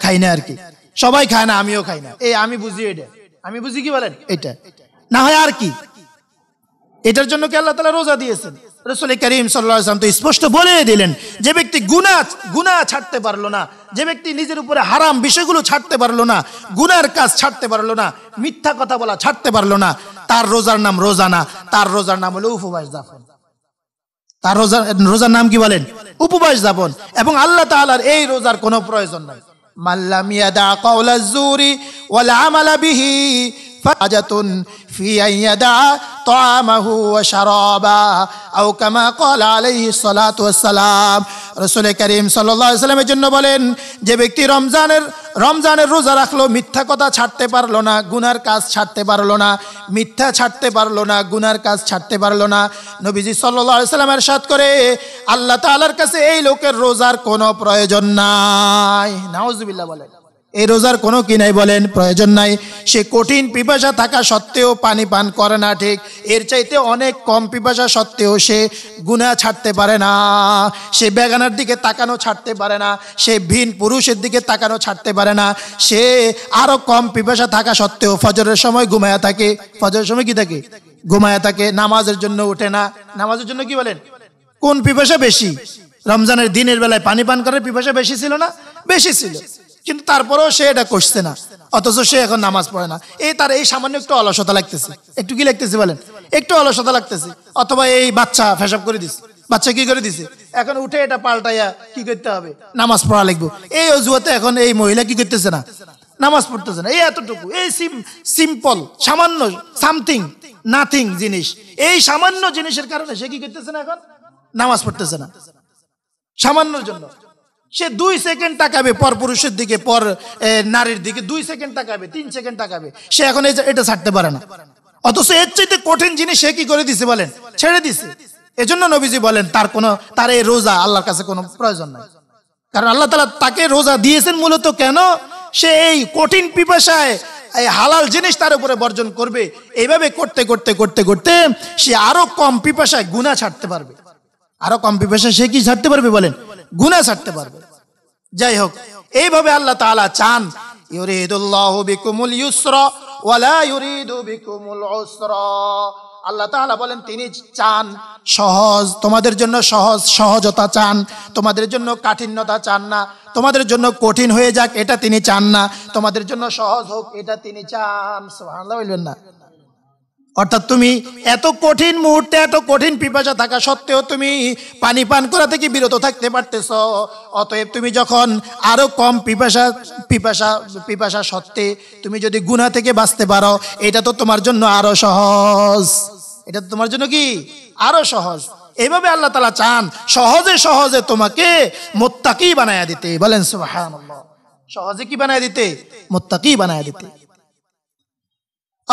খাই না আর কি সবাই খায় না আমিও খাই না এই আমি বুঝি এটা আমি বুঝি কি বলেন এটা না হয় আর কি এটার জন্য কি আল্লাহ তালা রোজা দিয়েছেন রসুল করিম সাল্লাম তো স্পষ্ট বলে দিলেন যে ব্যক্তি গুনা গুনা ছাড়তে পারলো না যে ব্যক্তি নিজের উপরে হারাম বিষয়গুলো ছাড়তে পারলো না গুনার কাজ ছাড়তে পারলো না মিথ্যা কথা বলা ছাড়তে পারলো না তার রোজার নাম রোজানা তার রোজার নাম হলো উপবাস দাফন তার রোজা রোজার নাম কি বলেন উপবাস দাফন এবং আল্লাহ তালার এই রোজার কোনো প্রয়োজন নাই মাল্লামিয়া দা কওলা জুরি ওয়ালা আমালা বিহি রসুল করিম জন্য বলেন যে ব্যক্তি রমজানের রমজানের রোজা রাখলো মিথ্যা কথা ছাড়তে পারলো না গুনার কাজ ছাড়তে পারলো না মিথ্যা ছাড়তে পারলো না গুনার কাজ ছাড়তে পারলো না নবীজি সাল্লাহ ইসলামের সাথ করে আল্লাহ তালার কাছে এই লোকের রোজার কোনো প্রয়োজন নাই নাওজবিল্লা বলেন এই রোজার কোনো কি নাই বলেন প্রয়োজন নাই সে কঠিন পিপাসা থাকা সত্ত্বেও পানি পান করে না ঠিক এর চাইতে অনেক কম পিপাসা সত্ত্বেও সে গুনা ছাড়তে পারে না সে বেগানার দিকে তাকানো ছাড়তে পারে না সে ভিন পুরুষের দিকে তাকানো ছাড়তে পারে না সে আরও কম পিপাসা থাকা সত্ত্বেও ফজরের সময় ঘুমায়া থাকে ফজরের সময় কি থাকে ঘুমায়া থাকে নামাজের জন্য ওঠে না নামাজের জন্য কি বলেন কোন পিপাসা বেশি রমজানের দিনের বেলায় পানি পান করার পিপাসা বেশি ছিল না বেশি ছিল কিন্তু তারপরেও সে এটা করছে না অথচ সে এখন নামাজ পড়ে না এই তার এই সামান্য একটু অলসতা লাগতেছে একটু কি লাগতেছে বলেন একটু অলসতা লাগতেছে অথবা এই বাচ্চা ফেসব করে দিচ্ছে বাচ্চা কি করে দিছে এখন উঠে এটা পাল্টাইয়া কি করতে হবে নামাজ পড়া লাগবে এই অজুহাতে এখন এই মহিলা কি করতেছে না নামাজ পড়তেছে না এই এতটুকু এই সিম্পল সামান্য সামথিং নাথিং জিনিস এই সামান্য জিনিসের কারণে সে কি করতেছে না এখন নামাজ পড়তেছে না সামান্যর জন্য সে দুই সেকেন্ড তাকাবে পর পুরুষের দিকে পর নারীর দিকে দুই সেকেন্ড তাকাবে তিন সেকেন্ড তাকাবে সে এখন এটা ছাড়তে পারে না অথচ এর চাইতে কঠিন জিনিস সে কি করে দিছে বলেন ছেড়ে দিছে এজন্য নবীজি বলেন তার কোন তার এই রোজা আল্লাহর কাছে কোনো প্রয়োজন নাই কারণ আল্লাহ তালা তাকে রোজা দিয়েছেন মূলত কেন সে এই কঠিন পিপাসায় এই হালাল জিনিস তার উপরে বর্জন করবে এইভাবে করতে করতে করতে করতে সে আরো কম পিপাসায় গুণা ছাড়তে পারবে আরো কম পিপাসায় সে কি ছাড়তে পারবে বলেন গুনা ছাড়তে পারবে যাই হোক এইভাবে আল্লাহ তালা চান ইউরিদুল্লাহ বিকুমুল ইউসর ওয়ালা ইউরিদু বিকুমুল আল্লাহ তাহলে বলেন তিনি চান সহজ তোমাদের জন্য সহজ সহজতা চান তোমাদের জন্য কাঠিন্যতা চান না তোমাদের জন্য কঠিন হয়ে যাক এটা তিনি চান না তোমাদের জন্য সহজ হোক এটা তিনি চান না অর্থাৎ তুমি এত কঠিন মুহূর্তে এত কঠিন পিপাসা থাকা সত্ত্বেও তুমি পানি পান করা থেকে বিরত থাকতে পারতেছ অতএব তুমি যখন আরও কম পিপাসা পিপাসা পিপাসা সত্ত্বে তুমি যদি গুনা থেকে বাঁচতে পারো এটা তো তোমার জন্য আরও সহজ এটা তো তোমার জন্য কি আরও সহজ এভাবে আল্লাহ তালা চান সহজে সহজে তোমাকে মোত্তাকি বানায় দিতে বলেন সুবাহান সহজে কি বানায় দিতে মোত্তাকি বানায় দিতে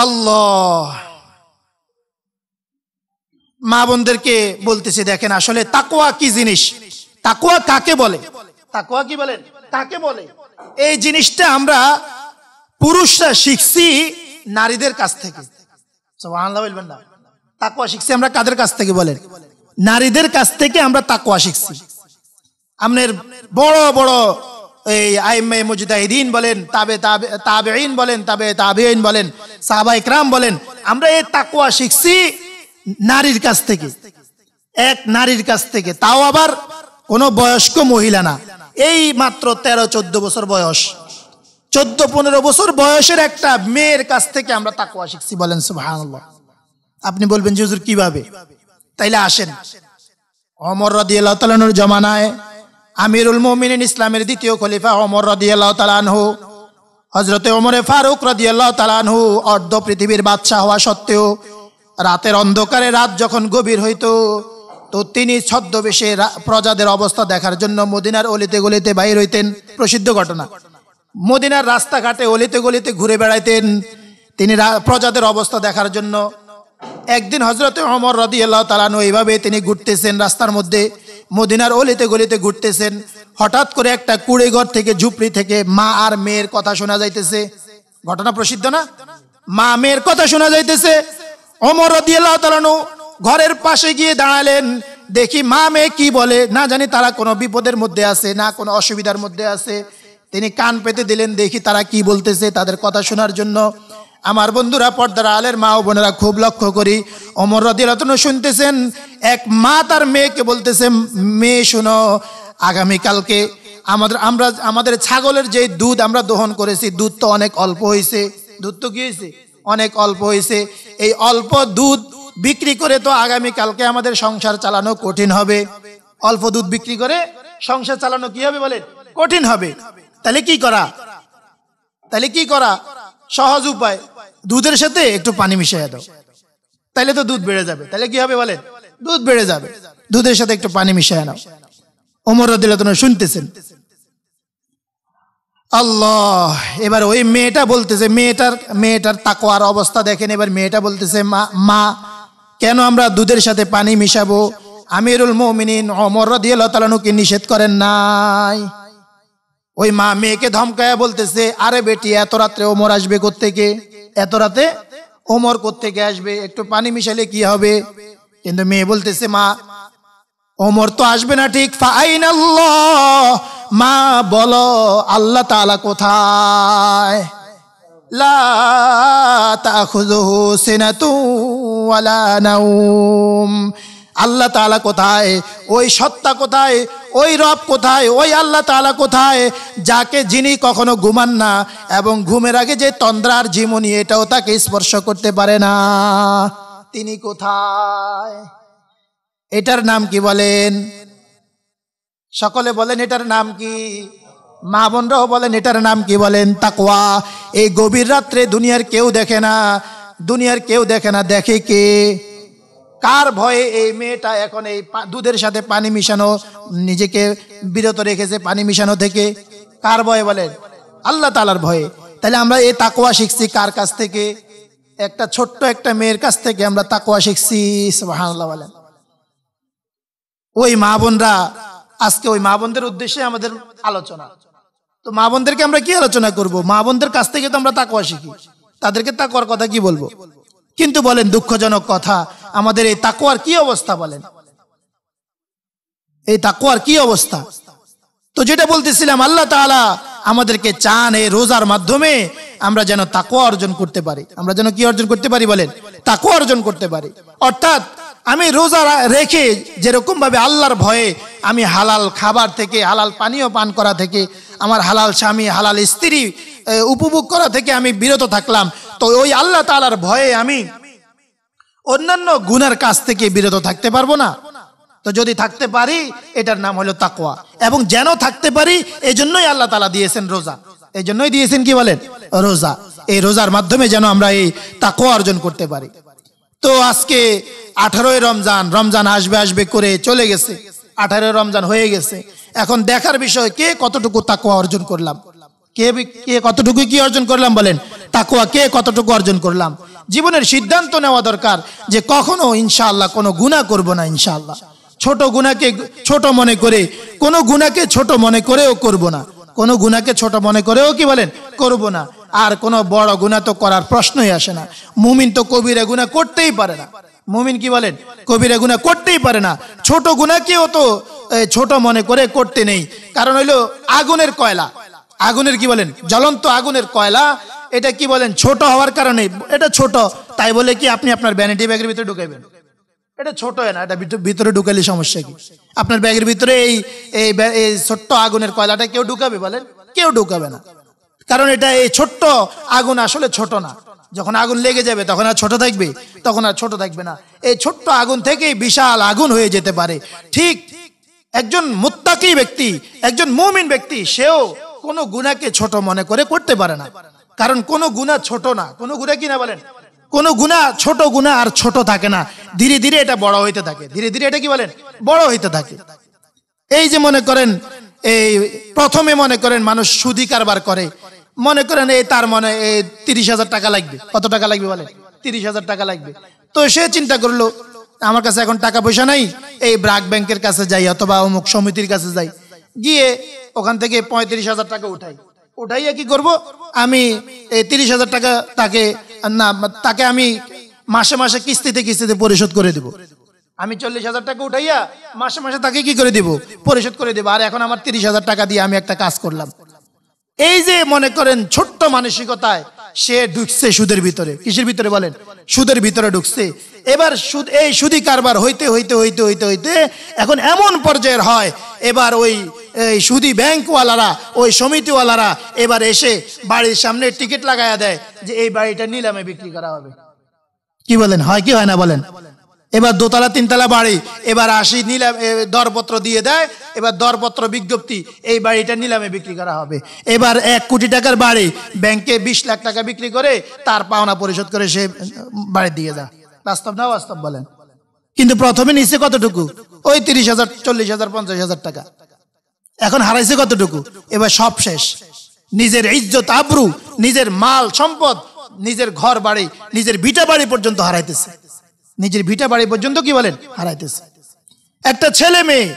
আল্লাহ মা বোনদেরকে বলতেছি দেখেন আসলে তাকোয়া কি জিনিস তাকোয়া কাকে বলে তাকোয়া কি বলেন কাকে বলে এই জিনিসটা আমরা পুরুষরা শিখছি নারীদের কাছ থেকে বলবেন তাকোয়া শিখছি আমরা কাদের কাছ থেকে বলেন নারীদের কাছ থেকে আমরা তাকোয়া শিখছি আমাদের বড় বড় এই আইমে মুজিদাহিদিন বলেন তাবে তাবে তাবেইন বলেন তাবে তাবেইন বলেন সাহাবা ইকরাম বলেন আমরা এই তাকোয়া শিখছি নারীর কাছ থেকে এক নারীর কাছ থেকে তাও আবার কোনো বয়স্ক মহিলা না এই মাত্র তেরো চোদ্দ বছর বয়স চোদ্দ পনেরো বছর বয়সের একটা মেয়ের কাছ থেকে আমরা তাকুয়া শিখছি বলেন সুবাহ আপনি বলবেন যে হুজুর কিভাবে তাইলে আসেন অমর রদিয়াল আল্লাহ জমানায় আমিরুল মোমিনিন ইসলামের দ্বিতীয় খলিফা অমর রদিয়াল্লাহ তালানহু হজরতে অমরে ফারুক রদিয়াল্লাহ তালানহু অর্ধ পৃথিবীর বাদশাহ হওয়া সত্ত্বেও রাতের অন্ধকারে রাত যখন গভীর হইত তো তিনি ছদ্মবেশে প্রজাদের অবস্থা দেখার জন্য মদিনার অলিতে গলিতে বাইর হইতেন প্রসিদ্ধ ঘটনা মদিনার রাস্তাঘাটে অলিতে গলিতে ঘুরে বেড়াইতেন তিনি প্রজাদের অবস্থা দেখার জন্য একদিন হজরত অমর রদি আল্লাহ তালানু এইভাবে তিনি ঘুরতেছেন রাস্তার মধ্যে মদিনার অলিতে গলিতে ঘুরতেছেন হঠাৎ করে একটা কুড়ে ঘর থেকে ঝুপড়ি থেকে মা আর মেয়ের কথা শোনা যাইতেছে ঘটনা প্রসিদ্ধ না মা মেয়ের কথা শোনা যাইতেছে অমর রদিয়াল্লাহতালানু ঘরের পাশে গিয়ে দাঁড়ালেন দেখি মা মেয়ে কি বলে না জানি তারা কোনো বিপদের মধ্যে আছে না কোনো অসুবিধার মধ্যে আছে তিনি কান পেতে দিলেন দেখি তারা কি বলতেছে তাদের কথা শোনার জন্য আমার বন্ধুরা পর্দার আলের মা ও বোনেরা খুব লক্ষ্য করি অমর রদিয়ালতন শুনতেছেন এক মা তার মেয়েকে বলতেছে মেয়ে শুনো আগামীকালকে আমাদের আমরা আমাদের ছাগলের যে দুধ আমরা দহন করেছি দুধ তো অনেক অল্প হয়েছে দুধ তো কি হয়েছে অনেক অল্প হয়েছে এই অল্প দুধ বিক্রি করে তো আগামীকালকে আমাদের সংসার চালানো কঠিন হবে অল্প দুধ বিক্রি করে সংসার চালানো কি হবে বলেন কঠিন হবে তাহলে কি করা তাহলে কি করা সহজ উপায় দুধের সাথে একটু পানি মিশিয়ে দাও তাহলে তো দুধ বেড়ে যাবে তাহলে কি হবে বলেন দুধ বেড়ে যাবে দুধের সাথে একটু পানি মিশিয়ে নাও ওমর তোমরা শুনতেছেন আল্লাহ এবার ওই মেয়েটা বলতেছে মেয়েটার মেয়েটার তাকোয়ার অবস্থা দেখেন এবার মেয়েটা বলতেছে মা মা কেন আমরা দুধের সাথে পানি মিশাবো আমিরুল মমিনিন অমর দিয়ে দিয়ালতালানুকে নিষেধ করেন নাই ওই মা মেয়েকে ধমকায়া বলতেছে আরে বেটি এত রাত্রে ওমর আসবে কোথেকে এত রাতে ওমর কোথেকে আসবে একটু পানি মিশালে কি হবে কিন্তু মেয়ে বলতেছে মা ওমর তো আসবে না ঠিক ফা আল্লাহ মা বলো আল্লাহ তালা কোথায় আল্লাহ তালা কোথায় ওই সত্তা কোথায় ওই রব কোথায় ওই আল্লাহ তালা কোথায় যাকে যিনি কখনো ঘুমান না এবং ঘুমের আগে যে তন্দ্রার জীবনী এটাও তাকে স্পর্শ করতে পারে না তিনি কোথায় এটার নাম কি বলেন সকলে বলেন এটার নাম কি মা বোনরাও বলেন এটার নাম কি বলেন তাকোয়া এই গভীর রাত্রে দুনিয়ার কেউ দেখে না দুনিয়ার কেউ দেখে না দেখে কে কার ভয়ে এই মেয়েটা এখন এই দুধের সাথে পানি মিশানো নিজেকে বিরত রেখেছে পানি মিশানো থেকে কার ভয়ে বলেন আল্লাহ তালার ভয়ে তাহলে আমরা এই তাকোয়া শিখছি কার কাছ থেকে একটা ছোট্ট একটা মেয়ের কাছ থেকে আমরা তাকোয়া শিখছি বলেন ওই মা বোনরা আজকে ওই মা বোনদের উদ্দেশ্যে আমাদের আলোচনা তো মা বোনদেরকে আমরা কি আলোচনা করব মা বোনদের কাছ থেকে তো আমরা তাকুয়া শিখি তাদেরকে তাকুয়ার কথা কি বলবো কিন্তু বলেন দুঃখজনক কথা আমাদের এই তাকুয়ার কি অবস্থা বলেন এই তাকুয়ার কি অবস্থা তো যেটা বলতেছিলাম আল্লাহ তালা আমাদেরকে চান এই রোজার মাধ্যমে আমরা যেন তাকুয়া অর্জন করতে পারি আমরা যেন কি অর্জন করতে পারি বলেন তাকুয়া অর্জন করতে পারি অর্থাৎ আমি রোজা রেখে যেরকমভাবে আল্লাহর ভয়ে আমি হালাল খাবার থেকে হালাল পানীয় পান করা থেকে আমার হালাল স্বামী হালাল স্ত্রী উপভোগ করা থেকে আমি বিরত থাকলাম তো ওই আল্লাহ তালার ভয়ে আমি অন্যান্য গুণের কাছ থেকে বিরত থাকতে পারবো না তো যদি থাকতে পারি এটার নাম হলো তাকোয়া এবং যেন থাকতে পারি এই জন্যই আল্লাহ তালা দিয়েছেন রোজা এই জন্যই দিয়েছেন কি বলেন রোজা এই রোজার মাধ্যমে যেন আমরা এই তাকোয়া অর্জন করতে পারি তো আজকে আঠারোই রমজান রমজান আসবে আসবে করে চলে গেছে আঠারোই রমজান হয়ে গেছে এখন দেখার বিষয় কে কতটুকু তাকুয়া অর্জন করলাম কে কে কতটুকু কি অর্জন করলাম বলেন তাকুয়া কে কতটুকু অর্জন করলাম জীবনের সিদ্ধান্ত নেওয়া দরকার যে কখনো ইনশাআল্লাহ কোনো গুণা করব না ইনশাআল্লাহ ছোট গুণাকে ছোট মনে করে কোনো গুণাকে ছোট মনে করেও করব না কোনো গুণাকে ছোট মনে করেও কি বলেন করব না আর কোনো বড় গুণা তো করার প্রশ্নই আসে না মুমিন তো কবিরা গুণা করতেই পারে না মুমিন কি বলেন কবিরা গুণা করতেই পারে না ছোট কেউ তো ছোট মনে করে করতে নেই কারণ হইলো আগুনের কয়লা আগুনের কি বলেন জ্বলন্ত আগুনের কয়লা এটা কি বলেন ছোট হওয়ার কারণে এটা ছোট তাই বলে কি আপনি আপনার ব্যানিটি ব্যাগের ভিতরে ঢুকাইবেন এটা ছোট না এটা ভিতরে ঢুকাইলে সমস্যা কি আপনার ব্যাগের ভিতরে এই এই ছোট্ট আগুনের কয়লাটা কেউ ঢুকাবে বলেন কেউ ঢুকাবে না কারণ এটা এই ছোট্ট আগুন আসলে ছোট না যখন আগুন লেগে যাবে তখন আর ছোট থাকবে তখন আর ছোট থাকবে না এই ছোট্ট আগুন থেকেই বিশাল আগুন হয়ে যেতে পারে ঠিক একজন মুত্তাকি ব্যক্তি একজন মুমিন ব্যক্তি সেও কোনো গুণাকে ছোট মনে করে করতে পারে না কারণ কোনো গুণা ছোট না কোনো গুণা কি না বলেন কোনো গুণা ছোট গুণা আর ছোট থাকে না ধীরে ধীরে এটা বড় হইতে থাকে ধীরে ধীরে এটা কি বলেন বড় হইতে থাকে এই যে মনে করেন এই প্রথমে মনে করেন মানুষ সুদি কারবার করে মনে করেন এই তার মনে এই তিরিশ হাজার টাকা লাগবে কত টাকা লাগবে বলে তিরিশ হাজার টাকা লাগবে তো সে চিন্তা করলো আমার কাছে এখন টাকা পয়সা নাই এই ব্রাক ব্যাংকের কাছে যাই অথবা অমুক সমিতির কাছে যাই গিয়ে ওখান থেকে পঁয়ত্রিশ হাজার টাকা উঠাই উঠাইয়া কি করব আমি এই তিরিশ হাজার টাকা তাকে না তাকে আমি মাসে মাসে কিস্তিতে কিস্তিতে পরিশোধ করে দেব আমি চল্লিশ হাজার টাকা উঠাইয়া মাসে মাসে তাকে কি করে দেব পরিশোধ করে দেবো আর এখন আমার তিরিশ হাজার টাকা দিয়ে আমি একটা কাজ করলাম এই যে মনে করেন ছোট্ট মানসিকতায় সে ঢুকছে সুদের ভিতরে কিসের ভিতরে বলেন সুদের ভিতরে ঢুকছে এবার সুদ এই সুদী কারবার হইতে হইতে হইতে হইতে হইতে এখন এমন পর্যায়ের হয় এবার ওই এই সুদী ব্যাংকওয়ালারা ওই সমিতিওয়ালারা এবার এসে বাড়ির সামনে টিকিট লাগাইয়া দেয় যে এই বাড়িটা নিলামে বিক্রি করা হবে কি বলেন হয় কি হয় না বলেন এবার দোতলা তিনতলা বাড়ি এবার আসি নিলাম দরপত্র দিয়ে দেয় এবার দরপত্র বিজ্ঞপ্তি এই বাড়িটা নিলামে বিক্রি করা হবে এবার এক কোটি টাকার বাড়ি ব্যাংকে বিশ লাখ টাকা বিক্রি করে তার পাওনা পরিশোধ করে সে বাড়ি দিয়ে দেয় বাস্তব না বাস্তব বলেন কিন্তু প্রথমে নিচে কতটুকু ওই তিরিশ হাজার চল্লিশ হাজার পঞ্চাশ হাজার টাকা এখন হারাইছে কতটুকু এবার সব শেষ নিজের ইজ্জত আব্রু নিজের মাল সম্পদ নিজের ঘর বাড়ি নিজের বিটা বাড়ি পর্যন্ত হারাইতেছে নিজের ভিটা বাড়ি পর্যন্ত কি বলেন হারাইতেছে একটা ছেলে মেয়ে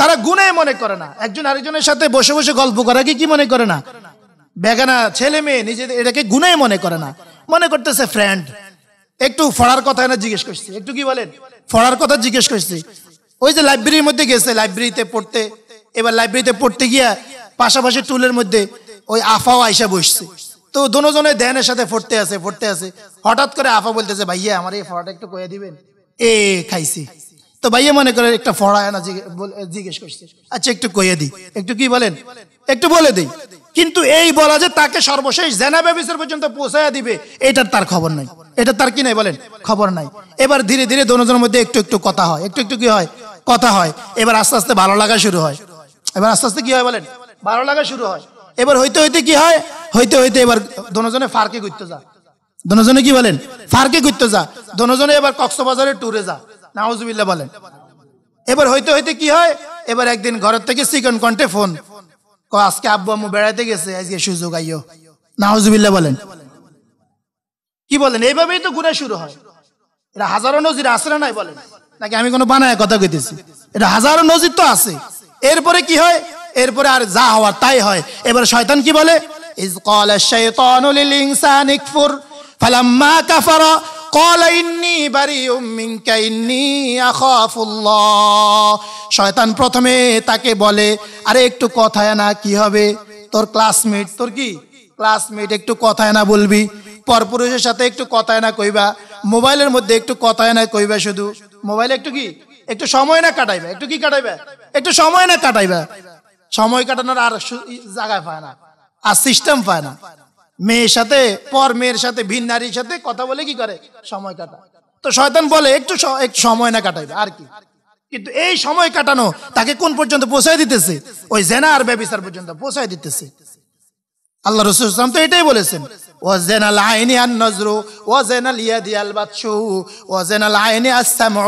তারা গুনে মনে করে না একজন আরেকজনের সাথে বসে বসে গল্প করা কি মনে করে না বেগানা ছেলে মেয়ে নিজেদের এটাকে গুনে মনে করে না মনে করতেছে ফ্রেন্ড একটু ফড়ার কথা না জিজ্ঞেস করছি একটু কি বলেন ফড়ার কথা জিজ্ঞেস করছি ওই যে লাইব্রেরির মধ্যে গেছে লাইব্রেরিতে পড়তে এবার লাইব্রেরিতে পড়তে গিয়া পাশাপাশি টুলের মধ্যে ওই আফাও আইসা বসছে তো দুজনে ধ্যানের সাথে পড়তে আছে পড়তে আছে হঠাৎ করে আফা বলতেছে ভাইয়া আমার এই ফড়াটা একটু কয়ে দিবেন এ খাইছি তো ভাইয়া মনে করে একটা ফড়া না জিজ্ঞেস করছে আচ্ছা একটু কয়ে দিই একটু কি বলেন একটু বলে দিই কিন্তু এই বলা যে তাকে সর্বশেষ জেনা ব্যবসার পর্যন্ত পৌঁছায় দিবে এটার তার খবর নাই এটা তার কি নাই বলেন খবর নাই এবার ধীরে ধীরে দনজনের মধ্যে একটু একটু কথা হয় একটু একটু কি হয় কথা হয় এবার আস্তে আস্তে ভালো লাগা শুরু হয় এবার আস্তে আস্তে কি হয় বলেন ভালো লাগা শুরু হয় এবার হইতে হইতে কি হয় হইতে হইতে এবার দনজনে ফারকে করতে যা দনজনে কি বলেন ফারকে করতে যা দনজনে এবার কক্সবাজারে টুরে যা নাউজুবিল্লা বলেন এবার হইতে হইতে কি হয় এবার একদিন ঘরের থেকে সিকন কন্টে ফোন ও আজকে আব্বু আম্মু বেড়াইতে গেছে আজকে সুযোগ আইও নাউজুবিল্লা বলেন কি বলেন এইভাবেই তো গুণা শুরু হয় এটা হাজারো নজির আছে না নাই বলেন নাকি আমি কোনো বানায় কথা কইতেছি এটা হাজারো নজির তো আছে এরপরে কি হয় এরপরে আর যা হওয়ার তাই হয় এবার শয়তান কি বলে إذ قال الشيطان للإنسان اكفر فلما كفر قال إني بريء منك إني أخاف শয়তান প্রথমে তাকে বলে আরে একটু কথায় না কি হবে তোর ক্লাসমেট তোর কি ক্লাসমেট একটু কথায় না বলবি পরপুরুষের সাথে একটু কথায় না কইবা মোবাইলের মধ্যে একটু কথায় না কইবা শুধু মোবাইলে একটু কি একটু সময় না কাটাইবা একটু কি কাটাইবা একটু সময় না কাটাইবা সময় কাটানোর আর জায়গায় পায় না আর সিস্টেম পায় না মেয়ের সাথে পর মেয়ের সাথে ভিন নারীর সাথে কথা বলে কি করে সময় কাটা তো শয়তান বলে একটু একটু সময় না কাটাইবে আর কি কিন্তু এই সময় কাটানো তাকে কোন পর্যন্ত পৌঁছায় দিতেছে ওই জেনা আর ব্যবিচার পর্যন্ত পৌঁছায় দিতেছে আল্লাহ রসুল ইসলাম তো এটাই বলেছেন وزن العين النظر وزن اليد البطش وزن العين السمع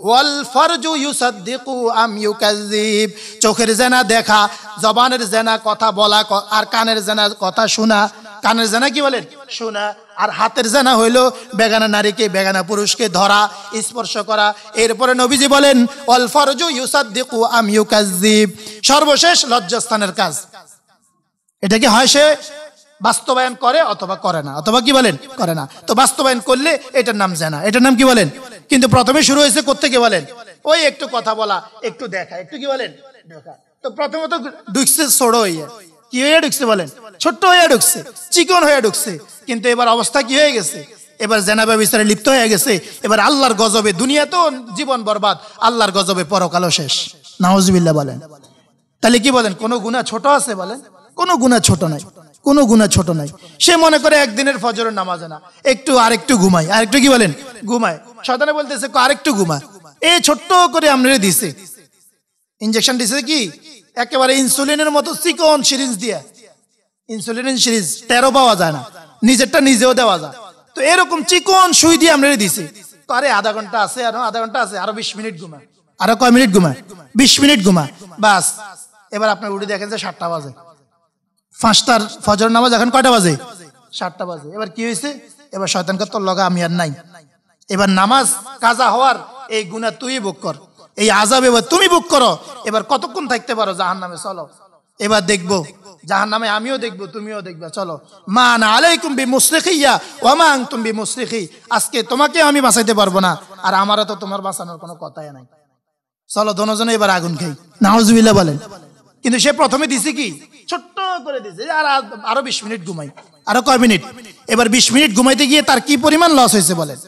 والفرج يصدق ام يكذب চোখের জেনা দেখা জবানের জেনা কথা বলা আর কানের জেনা কথা শোনা কানের জেনা কি বলেন শোনা আর হাতের জানা হইল বেগানা নারীকে বেগানা পুরুষকে ধরা স্পর্শ করা এরপরে নবীজি বলেন অলফরজু ইউসাদ্দিকু আম ইউকাজিব সর্বশেষ লজ্জাস্থানের কাজ এটা কি হয় সে বাস্তবায়ন করে অথবা করে না অথবা কি বলেন করে না তো বাস্তবায়ন করলে এটার নাম জানা এটার নাম কি বলেন কিন্তু প্রথমে শুরু হয়েছে কোথেকে বলেন ওই একটু কথা বলা একটু দেখা একটু কি বলেন তো প্রথমত ঢুকছে ছোড়ো হইয়া কি হইয়া ঢুকছে বলেন ছোট্ট হইয়া ঢুকছে চিকন হইয়া ঢুকছে কিন্তু এবার অবস্থা কি হয়ে গেছে এবার জেনা বিচারে লিপ্ত হয়ে গেছে এবার আল্লাহর গজবে দুনিয়া তো জীবন বরবাদ আল্লাহর গজবে পরকালও শেষ নাওজবিল্লা বলেন তাহলে কি বলেন কোনো গুণা ছোট আছে বলেন কোনো গুণা ছোট নাই কোনো গুণা ছোট নাই সে মনে করে একদিনের ফজরের নামাজে না একটু আরেকটু ঘুমায় আরেকটু কি বলেন ঘুমায় সাধারণ বলতেছে আরেকটু ঘুমা এ ছোট্ট করে আমরা দিছে ইনজেকশন দিছে কি একেবারে ইনসুলিনের মতো চিকন সিরিজ দিয়ে ইনসুলিন সিরিজ তেরো পাওয়া যায় না নিজেরটা নিজেও দেওয়া যায় তো এরকম চিকন সুই দিয়ে আমরা দিছি আরে আধা ঘন্টা আছে আরো আধা ঘন্টা আছে আরো বিশ মিনিট ঘুমা আরো কয় মিনিট ঘুমা বিশ মিনিট ঘুমা বাস এবার আপনার উঠে দেখেন যে সাতটা বাজে পাঁচটার ফজর নামাজ এখন কয়টা বাজে সাতটা বাজে এবার কি হয়েছে এবার শয়তান কত লগা আমি আর নাই এবার নামাজ কাজা হওয়ার এই গুণা তুই বুক কর এই আজাব এবার তুমি বুক করো এবার কতক্ষণ থাকতে পারো জাহান নামে চলো এবার দেখবো জাহান নামে আমিও দেখবো তুমিও দেখবে চলো মা না আলাইকুম বি মুসরিখিয়া ওমা আং তুমি মুসরিখি আজকে তোমাকে আমি বাঁচাইতে পারবো না আর আমারও তো তোমার বাঁচানোর কোনো কথাই নাই চলো দনজনে এবার আগুন খাই নাহজবিল্লা বলেন কিন্তু সে প্রথমে দিছে কি ছোট্ট করে দিয়েছে আর আরো বিশ মিনিট ঘুমাই আরো কয় মিনিট এবার বিশ মিনিট ঘুমাইতে গিয়ে তার কি পরিমাণ লস হয়েছে বলেন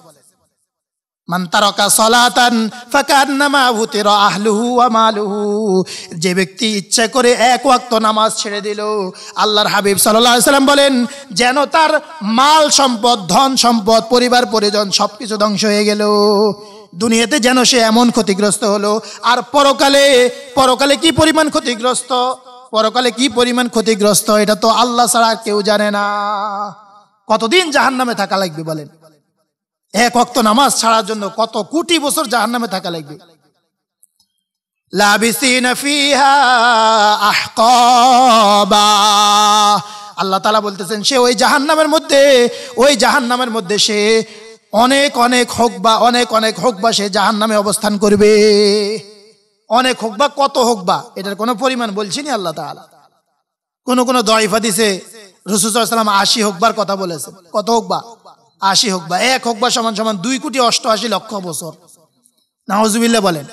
যে ব্যক্তি ইচ্ছা করে এক ওয়াক্ত নামাজ ছেড়ে দিল আল্লাহর হাবিব সাল্লাম বলেন যেন তার মাল সম্পদ ধন সম্পদ পরিবার পরিজন সবকিছু ধ্বংস হয়ে গেল দুনিয়াতে যেন সে এমন ক্ষতিগ্রস্ত হলো আর পরকালে পরকালে কি পরিমাণ ক্ষতিগ্রস্ত পরকালে কি পরিমাণ ক্ষতিগ্রস্ত এটা তো আল্লাহ ছাড়া কেউ জানে না কতদিন জাহান নামে থাকা লাগবে বলেন এক অক্ত নামাজ ছাড়ার জন্য কত কোটি বছর জাহান নামে থাকা লাগবে আল্লাহ তালা বলতেছেন সে ওই জাহান নামের মধ্যে ওই জাহান নামের মধ্যে সে অনেক অনেক হোক বা অনেক অনেক হোক বা সে জাহান নামে অবস্থান করবে অনেক হোক বা কত হোক বা এটার কোনো পরিমাণ বলছি না আল্লাহ তালা কোনো কোনো দয়ফা দিছে রসুসাল্লাম আশি হোক বার কথা বলেছে কত হোক বা আশি হোক বা এক হোক বা সমান সমান দুই কোটি অষ্টআশি লক্ষ বছর নাহজুবিল্লা বলেন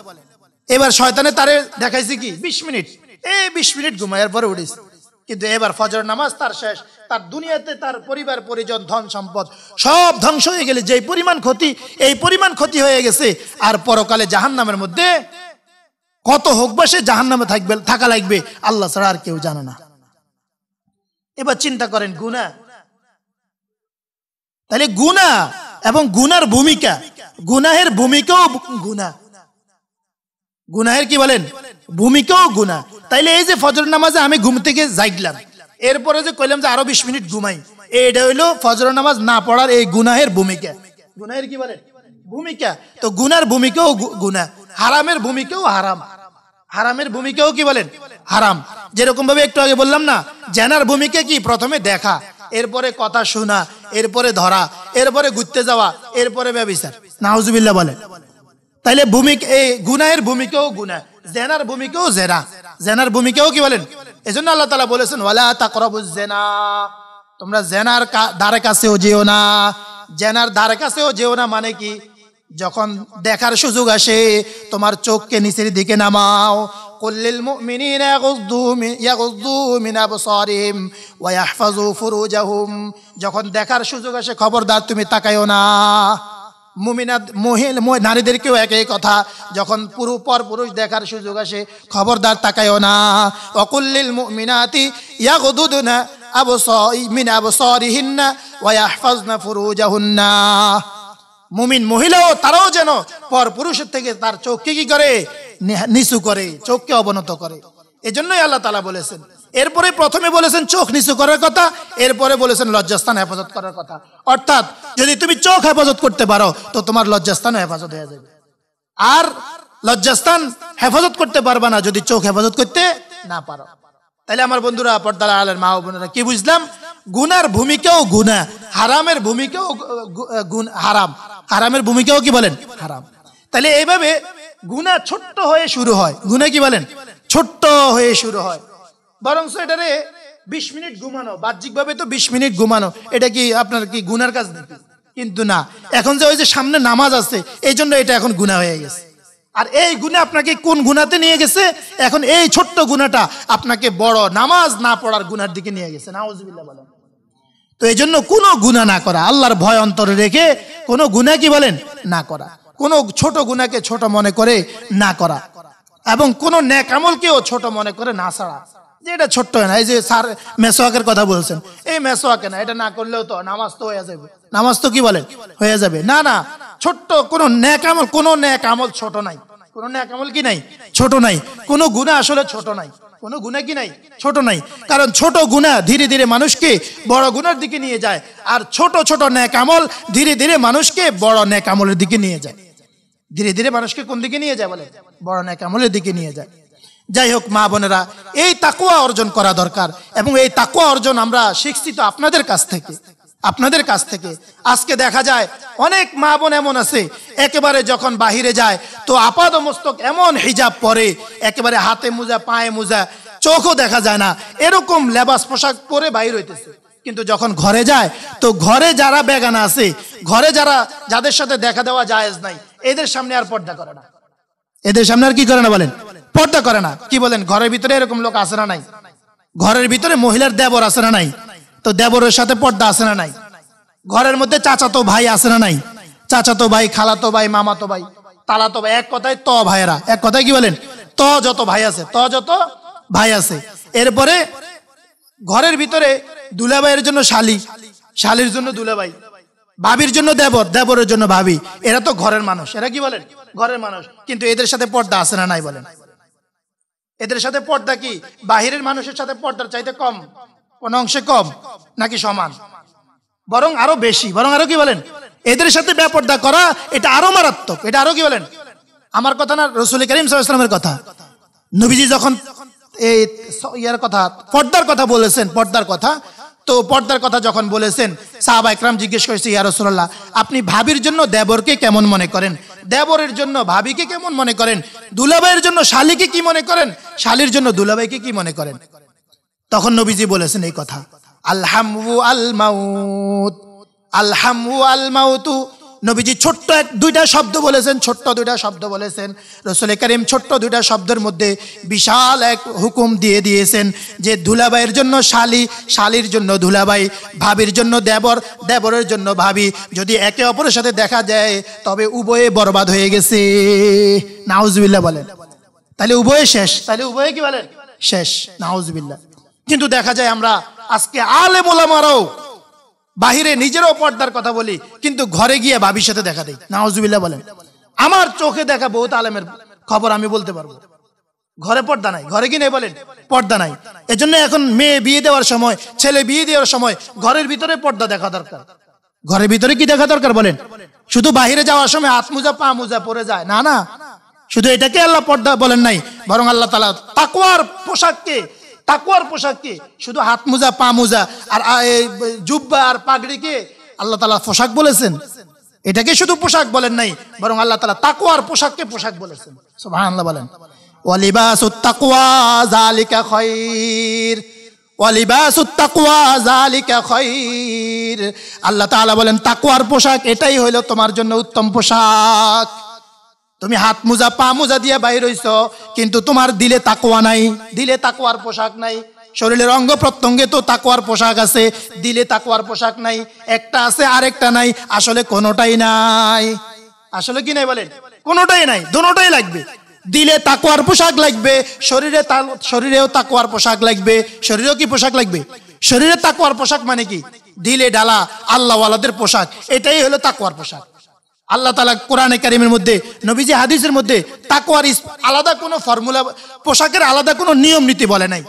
এবার শয়তানে তারে দেখাইছে কি বিশ মিনিট এই বিশ মিনিট ঘুমাইয়ার পরে উঠেছে কিন্তু এবার ফজর নামাজ তার শেষ তার দুনিয়াতে তার পরিবার পরিজন ধন সম্পদ সব ধ্বংস হয়ে গেলে যে পরিমাণ ক্ষতি এই পরিমাণ ক্ষতি হয়ে গেছে আর পরকালে জাহান নামের মধ্যে কত হোক বা সে জাহান নামে থাকবে থাকা লাগবে আল্লাহ ছাড়া আর কেউ জানে না এবার চিন্তা করেন গুনা তাহলে গুনা এবং গুনার ভূমিকা গুনাহের ভূমিকাও গুনা গুনাহের কি বলেন ভূমিকাও গুনা তাইলে এই যে ফজর নামাজে আমি ঘুম থেকে জাগলাম এরপরে যে কইলাম যে আরো বিশ মিনিট ঘুমাই এটা হইলো ফজর নামাজ না পড়ার এই গুনাহের ভূমিকা গুনাহের কি বলেন ভূমিকা তো গুনার ভূমিকাও গুনা হারামের ভূমিকেও হারাম হারামের ভূমিকেও কি বলেন হারাম যেরকম ভাবে একটু আগে বললাম না জেনার ভূমিকে কি প্রথমে দেখা এরপরে কথা শোনা এরপরে ধরা এরপরে ঘুরতে যাওয়া এরপরে ব্যবিচার নাহজুবিল্লা বলে তাইলে ভূমিকা এই গুনাহের ভূমিকেও গুনা জেনার ভূমিকেও জেনা জেনার ভূমিকেও কি বলেন জন্য আল্লাহ তালা বলেছেন জেনা তোমরা জেনার ধারে কাছেও যেও না জেনার ধারে কাছেও যেও না মানে কি যখন দেখার সুযোগ আসে তোমার চোখকে নিচের দিকে নামাও কুল্লিল যখন দেখার সুযোগ আসে খবরদার তুমি তাকাইও না মুমিনাদ মহিল নারীদেরকেও একই কথা যখন পুরু পর পুরুষ দেখার সুযোগ আসে খবরদার তাকায়ও না অকুল্লিল মুমিনাতি ইয়াগুদুদনা আবু মিন আবসারিহিন্না ওয়া ইয়াহফাযনা ফুরুজাহুন্না মুমিন মহিলাও তারাও যেন পর পুরুষের থেকে তার চোখকে কি করে নিচু করে চোখকে অবনত করে এজন্যই আল্লাহ তালা বলেছেন এরপরে প্রথমে বলেছেন চোখ নিচু করার কথা এরপরে বলেছেন লজ্জাস্থান হেফাজত করার কথা অর্থাৎ যদি তুমি চোখ হেফাজত করতে পারো তো তোমার লজ্জাস্থান হেফাজত হয়ে যাবে আর লজ্জাস্থান হেফাজত করতে পারবা না যদি চোখ হেফাজত করতে না পারো তাহলে আমার বন্ধুরা পর্দার আলের মা বোনেরা কি বুঝলাম গুনার ভূমিকাও গুনা হারামের ভূমিকাও হারাম হারামের ভূমিকাও কি বলেন হারাম তাহলে এইভাবে গুনা ছোট্ট হয়ে শুরু হয় গুনা কি বলেন ছোট্ট হয়ে শুরু হয় বরং এটারে বিশ মিনিট ঘুমানো বাহ্যিকভাবে তো বিশ মিনিট ঘুমানো এটা কি আপনার কি গুনার কাজ কিন্তু না এখন যে ওই যে সামনে নামাজ আছে এই জন্য এটা এখন গুণা হয়ে গেছে আর এই গুণে আপনাকে কোন গুণাতে নিয়ে গেছে এখন এই ছোট্ট গুণাটা আপনাকে বড় নামাজ না পড়ার গুণার দিকে নিয়ে গেছে নাওজবিল্লা বলেন তো এই জন্য কোনো গুণা না করা আল্লাহর ভয় অন্তরে রেখে কোনো গুণা কি বলেন না করা কোনো ছোট গুণাকে ছোট মনে করে না করা এবং কোনো ন্যাক আমলকেও ছোট মনে করে না ছাড়া যে এটা ছোট্ট না এই যে স্যার মেসোয়াকের কথা বলছেন এই মেসোয়াকে না এটা না করলেও তো নামাজ তো হয়ে যাবে নামাজ তো কি বলেন হয়ে যাবে না না ছোট্ট কোনো ন্যাক আমল কোনো ন্যাক আমল ছোট নাই কোনো ন্যাক আমল কি নাই ছোট নাই কোনো গুণা আসলে ছোট নাই কোনো গুণা কি নাই ছোট নাই কারণ ছোট গুণা ধীরে ধীরে মানুষকে বড় গুণার দিকে নিয়ে যায় আর ছোট ছোট ন্যাক আমল ধীরে ধীরে মানুষকে বড় ন্যাক আমলের দিকে নিয়ে যায় ধীরে ধীরে মানুষকে কোন দিকে নিয়ে যায় বলে বড় ন্যাক আমলের দিকে নিয়ে যায় যাই হোক মা বোনেরা এই তাকুয়া অর্জন করা দরকার এবং এই তাকুয়া অর্জন আমরা শিখছি তো আপনাদের কাছ থেকে আপনাদের কাছ থেকে আজকে দেখা যায় অনেক মা বোন এমন আছে একেবারে যখন বাহিরে যায় তো আপাদ মস্তক এমন হিজাব পরে একেবারে হাতে মুজা পায়ে মুজা চোখও দেখা যায় না এরকম লেবাস পোশাক পরে বাইর হইতেছে কিন্তু যখন ঘরে যায় তো ঘরে যারা বেগানা আছে ঘরে যারা যাদের সাথে দেখা দেওয়া জায়েজ নাই এদের সামনে আর পর্দা করে না এদের সামনে আর কি করে না বলেন পর্দা করে না কি বলেন ঘরের ভিতরে এরকম লোক আসে না নাই ঘরের ভিতরে মহিলার দেবর আসে না নাই তো দেবরের সাথে পর্দা আছে না নাই ঘরের মধ্যে চাচাতো ভাই আছে না নাই চাচাতো ভাই খালাতো ভাই মামাতো ভাই তালাতো ভাই এক কথায় ত ভাইয়েরা এক কথায় কি বলেন ত যত ভাই আছে ত যত ভাই আছে এরপরে ঘরের ভিতরে দুলা ভাইয়ের জন্য শালি শালির জন্য দুলা ভাই ভাবির জন্য দেবর দেবরের জন্য ভাবি এরা তো ঘরের মানুষ এরা কি বলেন ঘরের মানুষ কিন্তু এদের সাথে পর্দা আছে না নাই বলেন এদের সাথে পর্দা কি বাহিরের মানুষের সাথে পর্দার চাইতে কম কোন অংশে কম নাকি সমান বরং আরো বেশি বরং আরো কি বলেন এদের সাথে ব্যাপর্দা করা এটা আরো মারাত্মক এটা আরো কি বলেন আমার কথা না রসুল করিম সাল্লামের কথা নবীজি যখন এই ইয়ার কথা পর্দার কথা বলেছেন পর্দার কথা তো পর্দার কথা যখন বলেছেন সাহাবা একরাম জিজ্ঞেস করেছে ইয়া রসুল্লাহ আপনি ভাবির জন্য দেবরকে কেমন মনে করেন দেবরের জন্য ভাবিকে কেমন মনে করেন দুলাবাইয়ের জন্য শালিকে কি মনে করেন শালির জন্য দুলাবাইকে কি মনে করেন তখন নবীজি বলেছেন এই কথা আলহামু আল মাউত আলহামু আল মাউতু নবীজি ছোট্ট এক দুইটা শব্দ বলেছেন ছোট্ট দুইটা শব্দ বলেছেন রসুল করিম ছোট্ট দুইটা শব্দের মধ্যে বিশাল এক হুকুম দিয়ে দিয়েছেন যে ধুলাবাইয়ের জন্য শালি শালির জন্য ধুলাবাই ভাবির জন্য দেবর দেবরের জন্য ভাবি যদি একে অপরের সাথে দেখা যায় তবে উভয়ে বরবাদ হয়ে গেছে নাউজবিল্লা বলেন তাহলে উভয়ে শেষ তাহলে উভয়ে কি বলেন শেষ নাউজবিল্লা কিন্তু দেখা যায় আমরা আজকে আলে বোলামারাও বাহিরে নিজেরও পর্দার কথা বলি কিন্তু ঘরে গিয়ে ভাবির সাথে দেখা দেয় নাওজুবিল্লা বলেন আমার চোখে দেখা বহুত আলেমের খবর আমি বলতে পারবো ঘরে পর্দা নাই ঘরে কি নেই বলেন পর্দা নাই এজন্য এখন মেয়ে বিয়ে দেওয়ার সময় ছেলে বিয়ে দেওয়ার সময় ঘরের ভিতরে পর্দা দেখা দরকার ঘরের ভিতরে কি দেখা দরকার বলেন শুধু বাহিরে যাওয়ার সময় হাত মোজা পা মোজা পরে যায় না না শুধু এটাকে আল্লাহ পর্দা বলেন নাই বরং আল্লাহ তালা তাকুয়ার পোশাককে তাকুয়ার পোশাক কি শুধু হাত মোজা পা মোজা আর জুব্বা আর পাগড়িকে আল্লাহ তালা পোশাক বলেছেন এটাকে শুধু পোশাক বলেন নাই বরং আল্লাহ তালা তাকুয়ার পোশাককে পোশাক বলেছেন সুবাহ আল্লাহ বলেন ওয়ালিবাস তাকুয়া জালিকা খৈর আল্লাহ তাআলা বলেন তাকুয়ার পোশাক এটাই হইল তোমার জন্য উত্তম পোশাক তুমি হাত মোজা পা মোজা দিয়ে বাইর হইছ কিন্তু তোমার দিলে তাকোয়া নাই দিলে তাকোয়ার পোশাক নাই শরীরের অঙ্গ প্রত্যঙ্গে তো তাকোয়ার পোশাক আছে দিলে তাকোয়ার পোশাক নাই একটা আছে আরেকটা নাই আসলে কোনোটাই নাই আসলে কি নাই বলেন কোনোটাই নাই দুটাই লাগবে দিলে তাকোয়ার পোশাক লাগবে শরীরে শরীরেও তাকোয়ার পোশাক লাগবে শরীরেও কি পোশাক লাগবে শরীরে তাকোয়ার পোশাক মানে কি দিলে ডালা আল্লাহওয়ালাদের পোশাক এটাই হলো তাকোয়ার পোশাক আল্লাহ তালা কোরআনে কারিমের মধ্যে নবীজি হাদিসের মধ্যে তাকোয়ার আলাদা কোনো ফর্মুলা পোশাকের আলাদা কোনো নিয়ম নীতি বলে নাই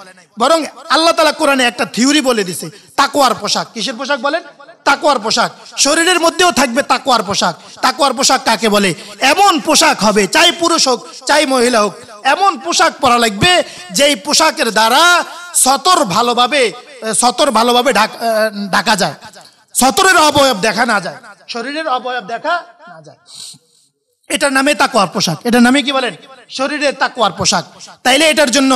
বরং আল্লাহ তালা কোরআনে একটা থিওরি বলে দিছে তাকোয়ার পোশাক কিসের পোশাক বলেন তাকোয়ার পোশাক শরীরের মধ্যেও থাকবে তাকোয়ার পোশাক তাকোয়ার পোশাক কাকে বলে এমন পোশাক হবে চাই পুরুষ হোক চাই মহিলা হোক এমন পোশাক পরা লাগবে যেই পোশাকের দ্বারা সতর ভালোভাবে সতর ভালোভাবে ঢাকা যায় সতরের অবয়ব দেখা না যায় শরীরের অবয়ব দেখা না যায় এটার নামে তাকুয়ার পোশাক এটার নামে কি বলেন শরীরের তাকুয়ার পোশাক তাইলে এটার জন্য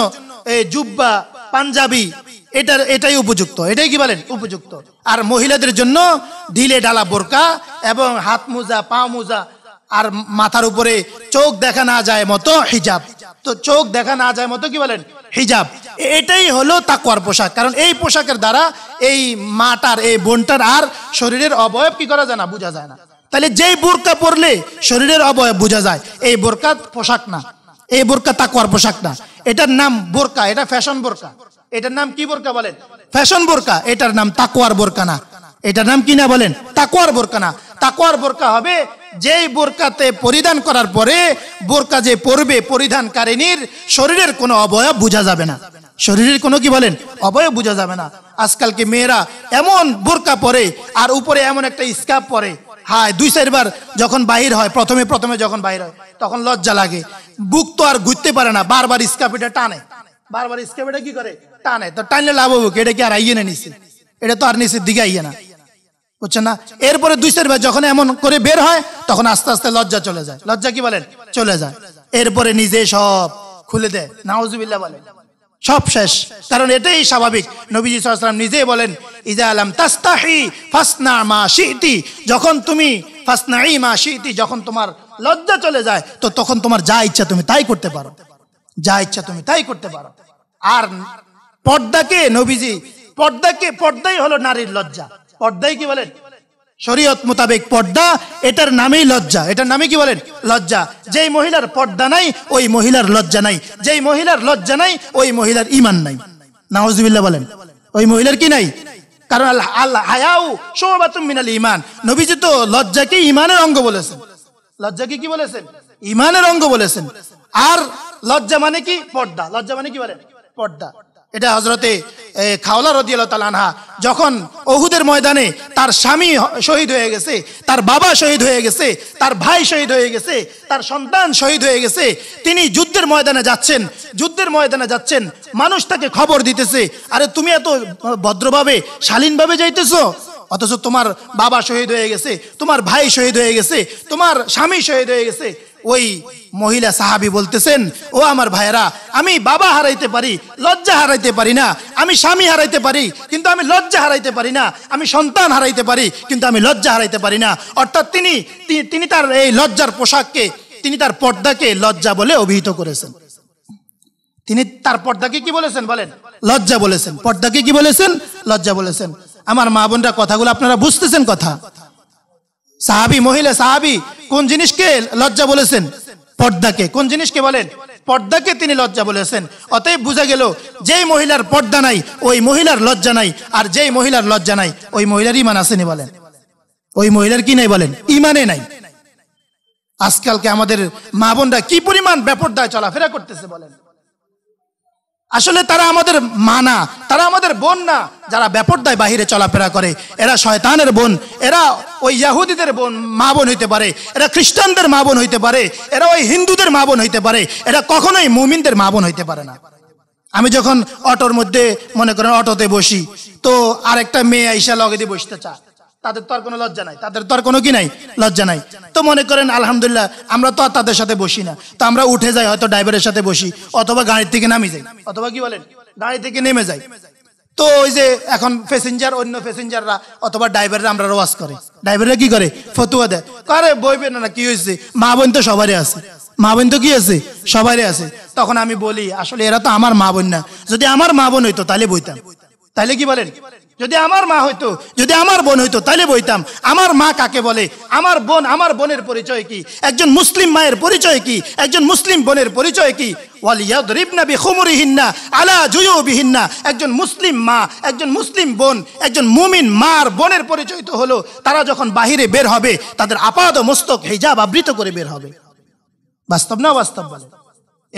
এই জুব্বা পাঞ্জাবি এটার এটাই উপযুক্ত এটাই কি বলেন উপযুক্ত আর মহিলাদের জন্য ঢিলে ডালা বোরকা এবং হাত মোজা পা মোজা আর মাথার উপরে চোখ দেখা না যায় মতো হিজাব তো চোখ দেখা না যায় মতো কি বলেন হিজাব এটাই হলো তাকুয়ার পোশাক কারণ এই পোশাকের দ্বারা এই মাটার এই বোনটার আর শরীরের অবয়ব কি করা যায় না বোঝা যায় না তাহলে যেই বোরকা পরলে শরীরের অবয়ব বোঝা যায় এই বোরকা পোশাক না এই বোরকা তাকুয়ার পোশাক না এটার নাম বোরকা এটা ফ্যাশন বোরকা এটার নাম কি বোরকা বলেন ফ্যাশন বোরকা এটার নাম তাকুয়ার বোরকা না এটার নাম কি না বলেন তাকুয়ার বোরকা না তাকুয়ার বোরকা হবে যেই বোরকাতে পরিধান করার পরে বোরকা যে পরবে পরিধান কারিনীর শরীরের কোনো অবয়ব বোঝা যাবে না শরীরের কোনো কি বলেন অবয়ব বোঝা যাবে না আজকালকে মেয়েরা এমন বোরকা পরে আর উপরে এমন একটা স্কাপ পরে হায় দুই চারবার যখন বাহির হয় প্রথমে প্রথমে যখন বাহির হয় তখন লজ্জা লাগে বুক তো আর ঘুরতে পারে না বারবার স্কাপ এটা টানে বারবার স্কাপ এটা কি করে টানে তো টানলে লাভ হবে এটা কি আর আইয়ে না নিচে এটা তো আর নিচের দিকে আইয়ে না বুঝছেন না এরপরে দুই চারবার যখন এমন করে বের হয় তখন আস্তে আস্তে লজ্জা চলে যায় লজ্জা কি বলেন চলে যায় এরপরে নিজে সব খুলে দেয় নাওজুবিল্লা বলেন সব শেষ কারণ এটাই স্বাভাবিক নবীজি সাল্লাম নিজেই বলেন ইজা আলাম তাস্তাহি ফাসনা মা শিতি যখন তুমি ফাসনা ই মা শিতি যখন তোমার লজ্জা চলে যায় তো তখন তোমার যা ইচ্ছা তুমি তাই করতে পারো যা ইচ্ছা তুমি তাই করতে পারো আর পর্দাকে নবীজি পর্দাকে পর্দাই হলো নারীর লজ্জা পর্দাই কি বলেন শরীয়ত মোতাবেক পর্দা এটার নামেই লজ্জা এটার নামে কি বলেন লজ্জা যেই মহিলার পর্দা নাই ওই মহিলার লজ্জা নাই যেই মহিলার লজ্জা নাই ওই মহিলার ইমান নাই নাওজবিল্লা বলেন ওই মহিলার কি নাই কারণ আল্লাহ হায়াও সোমাবাতুম মিনাল ইমান নবীজি তো লজ্জাকে ইমানের অঙ্গ বলেছেন লজ্জাকে কি বলেছেন ইমানের অঙ্গ বলেছেন আর লজ্জা মানে কি পর্দা লজ্জা মানে কি বলেন পর্দা এটা হজরতে খাওলা রদিয়াল তালানহা যখন অহুদের ময়দানে তার স্বামী শহীদ হয়ে গেছে তার বাবা শহীদ হয়ে গেছে তার ভাই শহীদ হয়ে গেছে তার সন্তান শহীদ হয়ে গেছে তিনি যুদ্ধের ময়দানে যাচ্ছেন যুদ্ধের ময়দানে যাচ্ছেন মানুষ তাকে খবর দিতেছে আরে তুমি এত ভদ্রভাবে শালীনভাবে যাইতেছ অথচ তোমার বাবা শহীদ হয়ে গেছে তোমার ভাই শহীদ হয়ে গেছে তোমার স্বামী শহীদ হয়ে গেছে ওই মহিলা সাহাবি বলতেছেন ও আমার ভাইরা আমি বাবা হারাইতে পারি লজ্জা হারাইতে পারি না আমি স্বামী হারাইতে পারি কিন্তু আমি লজ্জা হারাইতে পারি না আমি সন্তান হারাইতে পারি কিন্তু আমি লজ্জা হারাইতে পারি না অর্থাৎ তিনি তিনি তার এই লজ্জার পোশাককে তিনি তার পর্দাকে লজ্জা বলে অভিহিত করেছেন তিনি তার পর্দাকে কি বলেছেন বলেন লজ্জা বলেছেন পর্দাকে কি বলেছেন লজ্জা বলেছেন আমার মা বোনরা কথাগুলো আপনারা বুঝতেছেন কথা সাহাবি মহিলা সাহাবি কোন জিনিসকে লজ্জা বলেছেন পর্দাকে কোন জিনিসকে বলেন পর্দাকে তিনি লজ্জা বলেছেন অতএব বোঝা গেল যেই মহিলার পর্দা নাই ওই মহিলার লজ্জা নাই আর যেই মহিলার লজ্জা নাই ওই মহিলার ইমান আসেনি বলেন ওই মহিলার কি নাই বলেন ইমানে নাই আজকালকে আমাদের মা বোনরা কি পরিমাণ দায় চলাফেরা করতেছে বলেন আসলে তারা আমাদের মা না তারা আমাদের বোন না যারা ব্যাপরদায় বাহিরে চলাফেরা করে এরা শয়তানের বোন এরা ওই ইয়াহুদিদের বোন মা বোন হইতে পারে এরা খ্রিস্টানদের মা বোন হইতে পারে এরা ওই হিন্দুদের মা বোন হইতে পারে এরা কখনোই মুমিনদের মা বোন হইতে পারে না আমি যখন অটোর মধ্যে মনে করেন অটোতে বসি তো আরেকটা মেয়ে আইসা লগে দিয়ে বসতে চায় তাদের তো আর কোনো লজ্জা নাই তাদের তো আর কোনো কি নাই লজ্জা নাই তো মনে করেন আলহামদুলিল্লাহ আমরা তো আর তাদের সাথে বসি না তো আমরা উঠে যাই হয়তো ড্রাইভারের সাথে বসি অথবা গাড়ির থেকে নামি যাই অথবা কি বলেন গাড়ি থেকে নেমে যাই তো ওই যে এখন প্যাসেঞ্জার অন্য প্যাসেঞ্জাররা অথবা ড্রাইভাররা আমরা রোয়াজ করে ড্রাইভাররা কি করে ফতুয়া দেয় কারে বইবে না কি হয়েছে মা বোন তো সবারই আছে মা বোন তো কি আছে সবারই আছে তখন আমি বলি আসলে এরা তো আমার মা বোন না যদি আমার মা বোন হইতো তাহলে বইতাম তাহলে কি বলেন যদি আমার মা হইতো যদি আমার বোন হইতো তাহলে বইতাম আমার মা কাকে বলে আমার বোন আমার বোনের পরিচয় কি একজন মুসলিম মায়ের পরিচয় কি একজন মুসলিম বোনের পরিচয় কি একজন মুসলিম মা একজন মুসলিম বোন একজন মুমিন মার বোনের পরিচয় তো হলো তারা যখন বাহিরে বের হবে তাদের আপাদ মস্তক হেজাব আবৃত করে বের হবে বাস্তব না বাস্তব বলে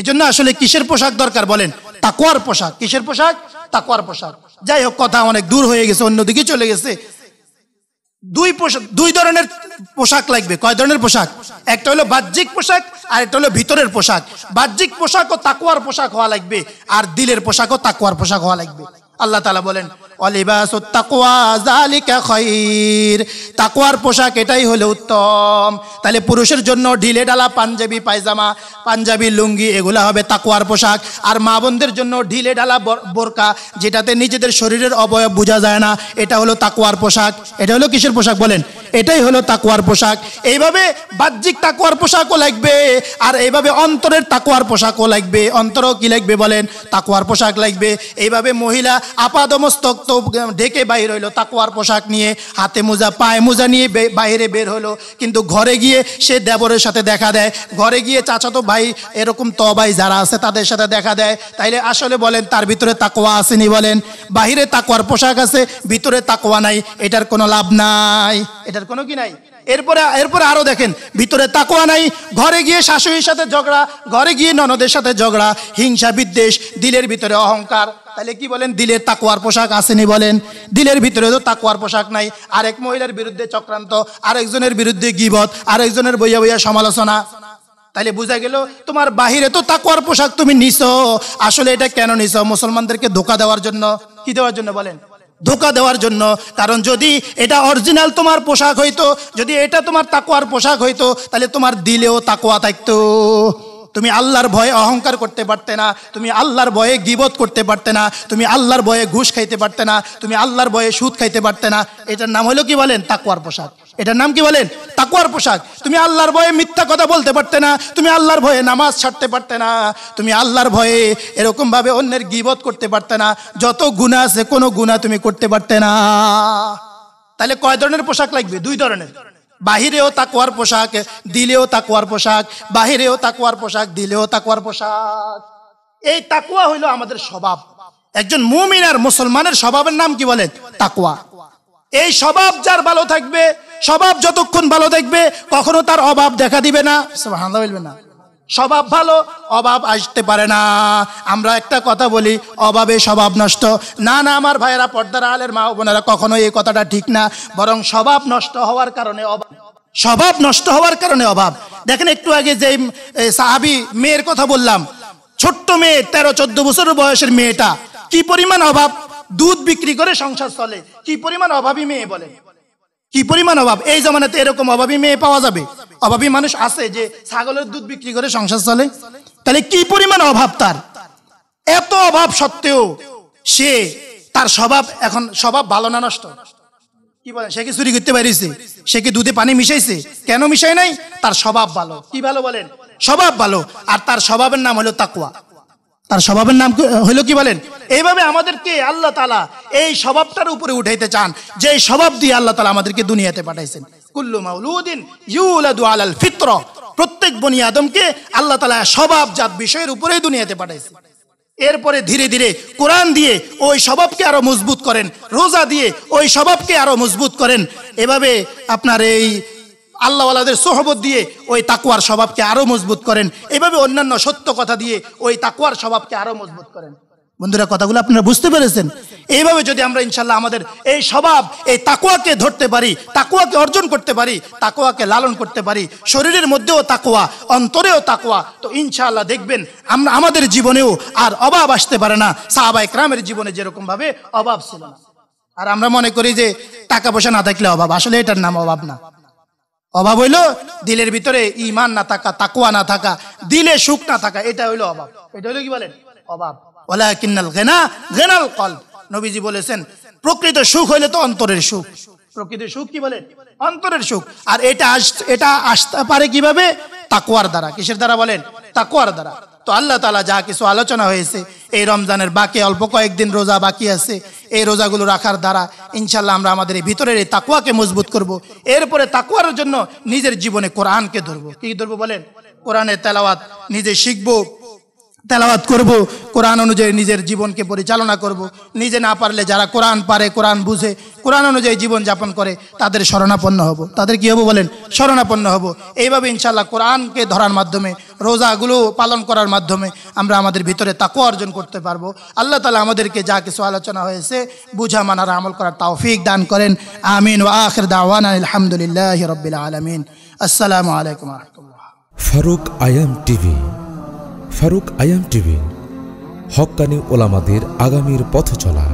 এজন্য আসলে কিসের পোশাক দরকার বলেন তাকুয়ার পোশাক কিসের পোশাক তাকুয়ার পোশাক যাই হোক কথা অনেক দূর হয়ে গেছে অন্যদিকে চলে গেছে দুই পোশাক দুই ধরনের পোশাক লাগবে কয় ধরনের পোশাক একটা হলো বাহ্যিক পোশাক আর একটা হলো ভিতরের পোশাক বাহ্যিক পোশাক ও তাকুয়ার পোশাক হওয়া লাগবে আর দিলের পোশাক ও তাকুয়ার পোশাক হওয়া লাগবে আল্লাহ তালা বলেন তাকুয়ার পোশাক এটাই হলে উত্তম তাহলে পুরুষের জন্য ঢিলে ডালা পাঞ্জাবি পায়জামা পাঞ্জাবি লুঙ্গি এগুলা হবে তাকুয়ার পোশাক আর মা বোনদের জন্য ঢিলে ডালা বোরকা যেটাতে নিজেদের শরীরের অবয়ব বোঝা যায় না এটা হলো তাকুয়ার পোশাক এটা হলো কিসের পোশাক বলেন এটাই হলো তাকুয়ার পোশাক এইভাবে বাহ্যিক তাকুয়ার পোশাকও লাগবে আর এইভাবে অন্তরের তাকুয়ার পোশাকও লাগবে অন্তরও কি লাগবে বলেন তাকুয়ার পোশাক লাগবে এইভাবে মহিলা আপাদমস্তক্ত ঢেকে বাহির হইলো তাকুয়ার পোশাক নিয়ে হাতে মোজা পায়ে মোজা নিয়ে বাইরে বের হলো কিন্তু ঘরে গিয়ে সে দেবরের সাথে দেখা দেয় ঘরে গিয়ে চাচাতো ভাই এরকম তবাই যারা আছে তাদের সাথে দেখা দেয় তাইলে আসলে বলেন তার ভিতরে তাকোয়া আসেনি বলেন বাহিরে তাকোয়ার পোশাক আছে ভিতরে তাকোয়া নাই এটার কোনো লাভ নাই এটার কোনো কি নাই এরপরে এরপরে আরও দেখেন ভিতরে তাকুয়া নাই ঘরে গিয়ে শাশুড়ির সাথে ঝগড়া ঘরে গিয়ে ননদের সাথে ঝগড়া হিংসা বিদ্বেষ দিলের ভিতরে অহংকার তাহলে কি বলেন দিলের তাকুয়ার পোশাক আসেনি বলেন দিলের ভিতরে তো তাকুয়ার পোশাক নাই আরেক মহিলার বিরুদ্ধে চক্রান্ত আরেকজনের বিরুদ্ধে গিবত আরেকজনের বইয়া বইয়া সমালোচনা তাহলে বোঝা গেল তোমার বাহিরে তো তাকুয়ার পোশাক তুমি নিছো আসলে এটা কেন নিছো মুসলমানদেরকে ধোকা দেওয়ার জন্য কি দেওয়ার জন্য বলেন ধোকা দেওয়ার জন্য কারণ যদি এটা অরিজিনাল তোমার পোশাক হইতো যদি এটা তোমার তাকোয়ার পোশাক হইতো তাহলে তোমার দিলেও তাকুয়া থাকতো তুমি আল্লাহর ভয়ে অহংকার করতে পারতে না তুমি আল্লাহর ভয়ে গিবত করতে পারতে না তুমি আল্লাহর ভয়ে ঘুষ খাইতে পারতে না তুমি আল্লাহর ভয়ে সুদ খাইতে পারতে না এটার নাম হলো কি বলেন তাকুয়ার পোশাক এটার নাম কি বলেন তাকুয়ার পোশাক তুমি আল্লাহর ভয়ে মিথ্যা কথা বলতে পারতে না তুমি আল্লাহর ভয়ে নামাজ ছাড়তে পারতে না তুমি আল্লাহর ভয়ে এরকমভাবে অন্যের গিবত করতে পারতে না যত গুণা আছে কোনো গুণা তুমি করতে পারতে না তাহলে কয় ধরনের পোশাক লাগবে দুই ধরনের বাহিরেও তাকুয়ার পোশাক দিলেও তাকুয়ার পোশাক বাহিরেও তাকুয়ার পোশাক দিলেও তাকুয়ার পোশাক এই তাকুয়া হইল আমাদের স্বভাব একজন মুমিন আর মুসলমানের স্বভাবের নাম কি বলেন তাকুয়া এই স্বভাব যার ভালো থাকবে স্বভাব যতক্ষণ ভালো থাকবে কখনো তার অভাব দেখা দিবে না বলবে না স্বভাব ভালো অভাব আসতে পারে না আমরা একটা কথা বলি অভাবে স্বভাব নষ্ট না না আমার ভাইয়েরা পর্দার আলের মা বোনেরা কখনো এই কথাটা ঠিক না বরং স্বভাব নষ্ট হওয়ার কারণে অভাব স্বভাব নষ্ট হওয়ার কারণে অভাব দেখেন একটু আগে যে সাহাবি মেয়ের কথা বললাম ছোট্ট মেয়ে তেরো চোদ্দ বছর বয়সের মেয়েটা কি পরিমাণ অভাব দুধ বিক্রি করে সংসার চলে কি পরিমাণ অভাবী মেয়ে বলে কি পরিমাণ অভাব এই জমানাতে এরকম অভাবী মেয়ে পাওয়া যাবে অভাবী মানুষ আছে যে ছাগলের দুধ বিক্রি করে সংসার চলে তাহলে কি পরিমাণ অভাব তার এত অভাব সত্ত্বেও সে তার স্বভাব এখন স্বভাব ভালো না নষ্ট কি বলে সে কি চুরি করতে পারিছে সে কি দুধে পানি মিশাইছে কেন মিশাই নাই তার স্বভাব ভালো কি ভালো বলেন স্বভাব ভালো আর তার স্বভাবের নাম হলো তাকুয়া আর স্বভাবের নাম হইল কি বলেন এইভাবে আমাদেরকে আল্লাহ তালা এই স্বভাবটার উপরে উঠাইতে চান যে স্বভাব দিয়ে আল্লাহ তালা আমাদেরকে দুনিয়াতে পাঠাইছেন কুল্লু মাউলুদ্দিন ইউলাদু আলাল ফিত্র প্রত্যেক বনি আদমকে আল্লাহ তালা জাত বিষয়ের উপরেই দুনিয়াতে পাঠাইছে এরপরে ধীরে ধীরে কোরআন দিয়ে ওই স্বভাবকে আরো মজবুত করেন রোজা দিয়ে ওই স্বভাবকে আরো মজবুত করেন এভাবে আপনার এই আল্লাহওয়ালাদের সোহবত দিয়ে ওই তাকুয়ার স্বভাবকে আরও মজবুত করেন এভাবে অন্যান্য সত্য কথা দিয়ে ওই তাকুয়ার স্বভাবকে আরও মজবুত করেন বন্ধুরা কথাগুলো আপনারা বুঝতে পেরেছেন এইভাবে যদি আমরা ইনশাল্লাহ আমাদের এই স্বভাব এই তাকুয়াকে ধরতে পারি তাকুয়াকে অর্জন করতে পারি তাকুয়াকে লালন করতে পারি শরীরের মধ্যেও তাকুয়া অন্তরেও তাকুয়া তো ইনশাল্লাহ দেখবেন আমরা আমাদের জীবনেও আর অভাব আসতে পারে না সাহাবা একরামের জীবনে যেরকমভাবে অভাব ছিল না আর আমরা মনে করি যে টাকা পয়সা না থাকলে অভাব আসলে এটার নাম অভাব না অভাব হইলো দিলের ভিতরে ইমান না থাকা তাকুয়া না থাকা দিলে সুখ না থাকা এটা হইলো অভাব এটা হইলো কি বলেন অভাব ওলা কিন্নাল গেনা গেনাল কল নবীজি বলেছেন প্রকৃত সুখ হইলে তো অন্তরের সুখ প্রকৃত সুখ কি বলেন অন্তরের সুখ আর এটা এটা আসতে পারে কিভাবে তাকুয়ার দ্বারা কিসের দ্বারা বলেন তাকুয়ার দ্বারা তো আল্লাহ তালা যা কিছু আলোচনা হয়েছে এই রমজানের বাকি অল্প কয়েকদিন রোজা বাকি আছে এই রোজাগুলো রাখার দ্বারা ইনশাল্লাহ আমরা আমাদের এই ভিতরের এই তাকুয়াকে মজবুত করব। এরপরে তাকুয়ার জন্য নিজের জীবনে কোরআনকে ধরবো কি ধরবো বলেন কোরআনের তেলাওয়াত নিজে শিখবো তেলাওয়াত করব কোরআন অনুযায়ী নিজের জীবনকে পরিচালনা করব নিজে না পারলে যারা কোরআন পারে কোরআন বুঝে কোরআন অনুযায়ী জীবন যাপন করে তাদের শরণাপন্ন হব তাদের কি হবো বলেন শরণাপন্ন হব এইভাবে ইনশাল্লাহ কোরআনকে ধরার মাধ্যমে রোজাগুলো পালন করার মাধ্যমে আমরা আমাদের ভিতরে তাকু অর্জন করতে পারবো আল্লাহ তালা আমাদেরকে যা কিছু আলোচনা হয়েছে বুঝা মানার আমল করার তাওফিক দান করেন আমিন ও আখের দাওয়ান আলহামদুলিল্লাহ রবিল আলমিন আসসালামু আলাইকুম ফারুক আয়াম টিভি ফারুক আয়াম টিভি হকানি ওলামাদের আগামীর পথ চলা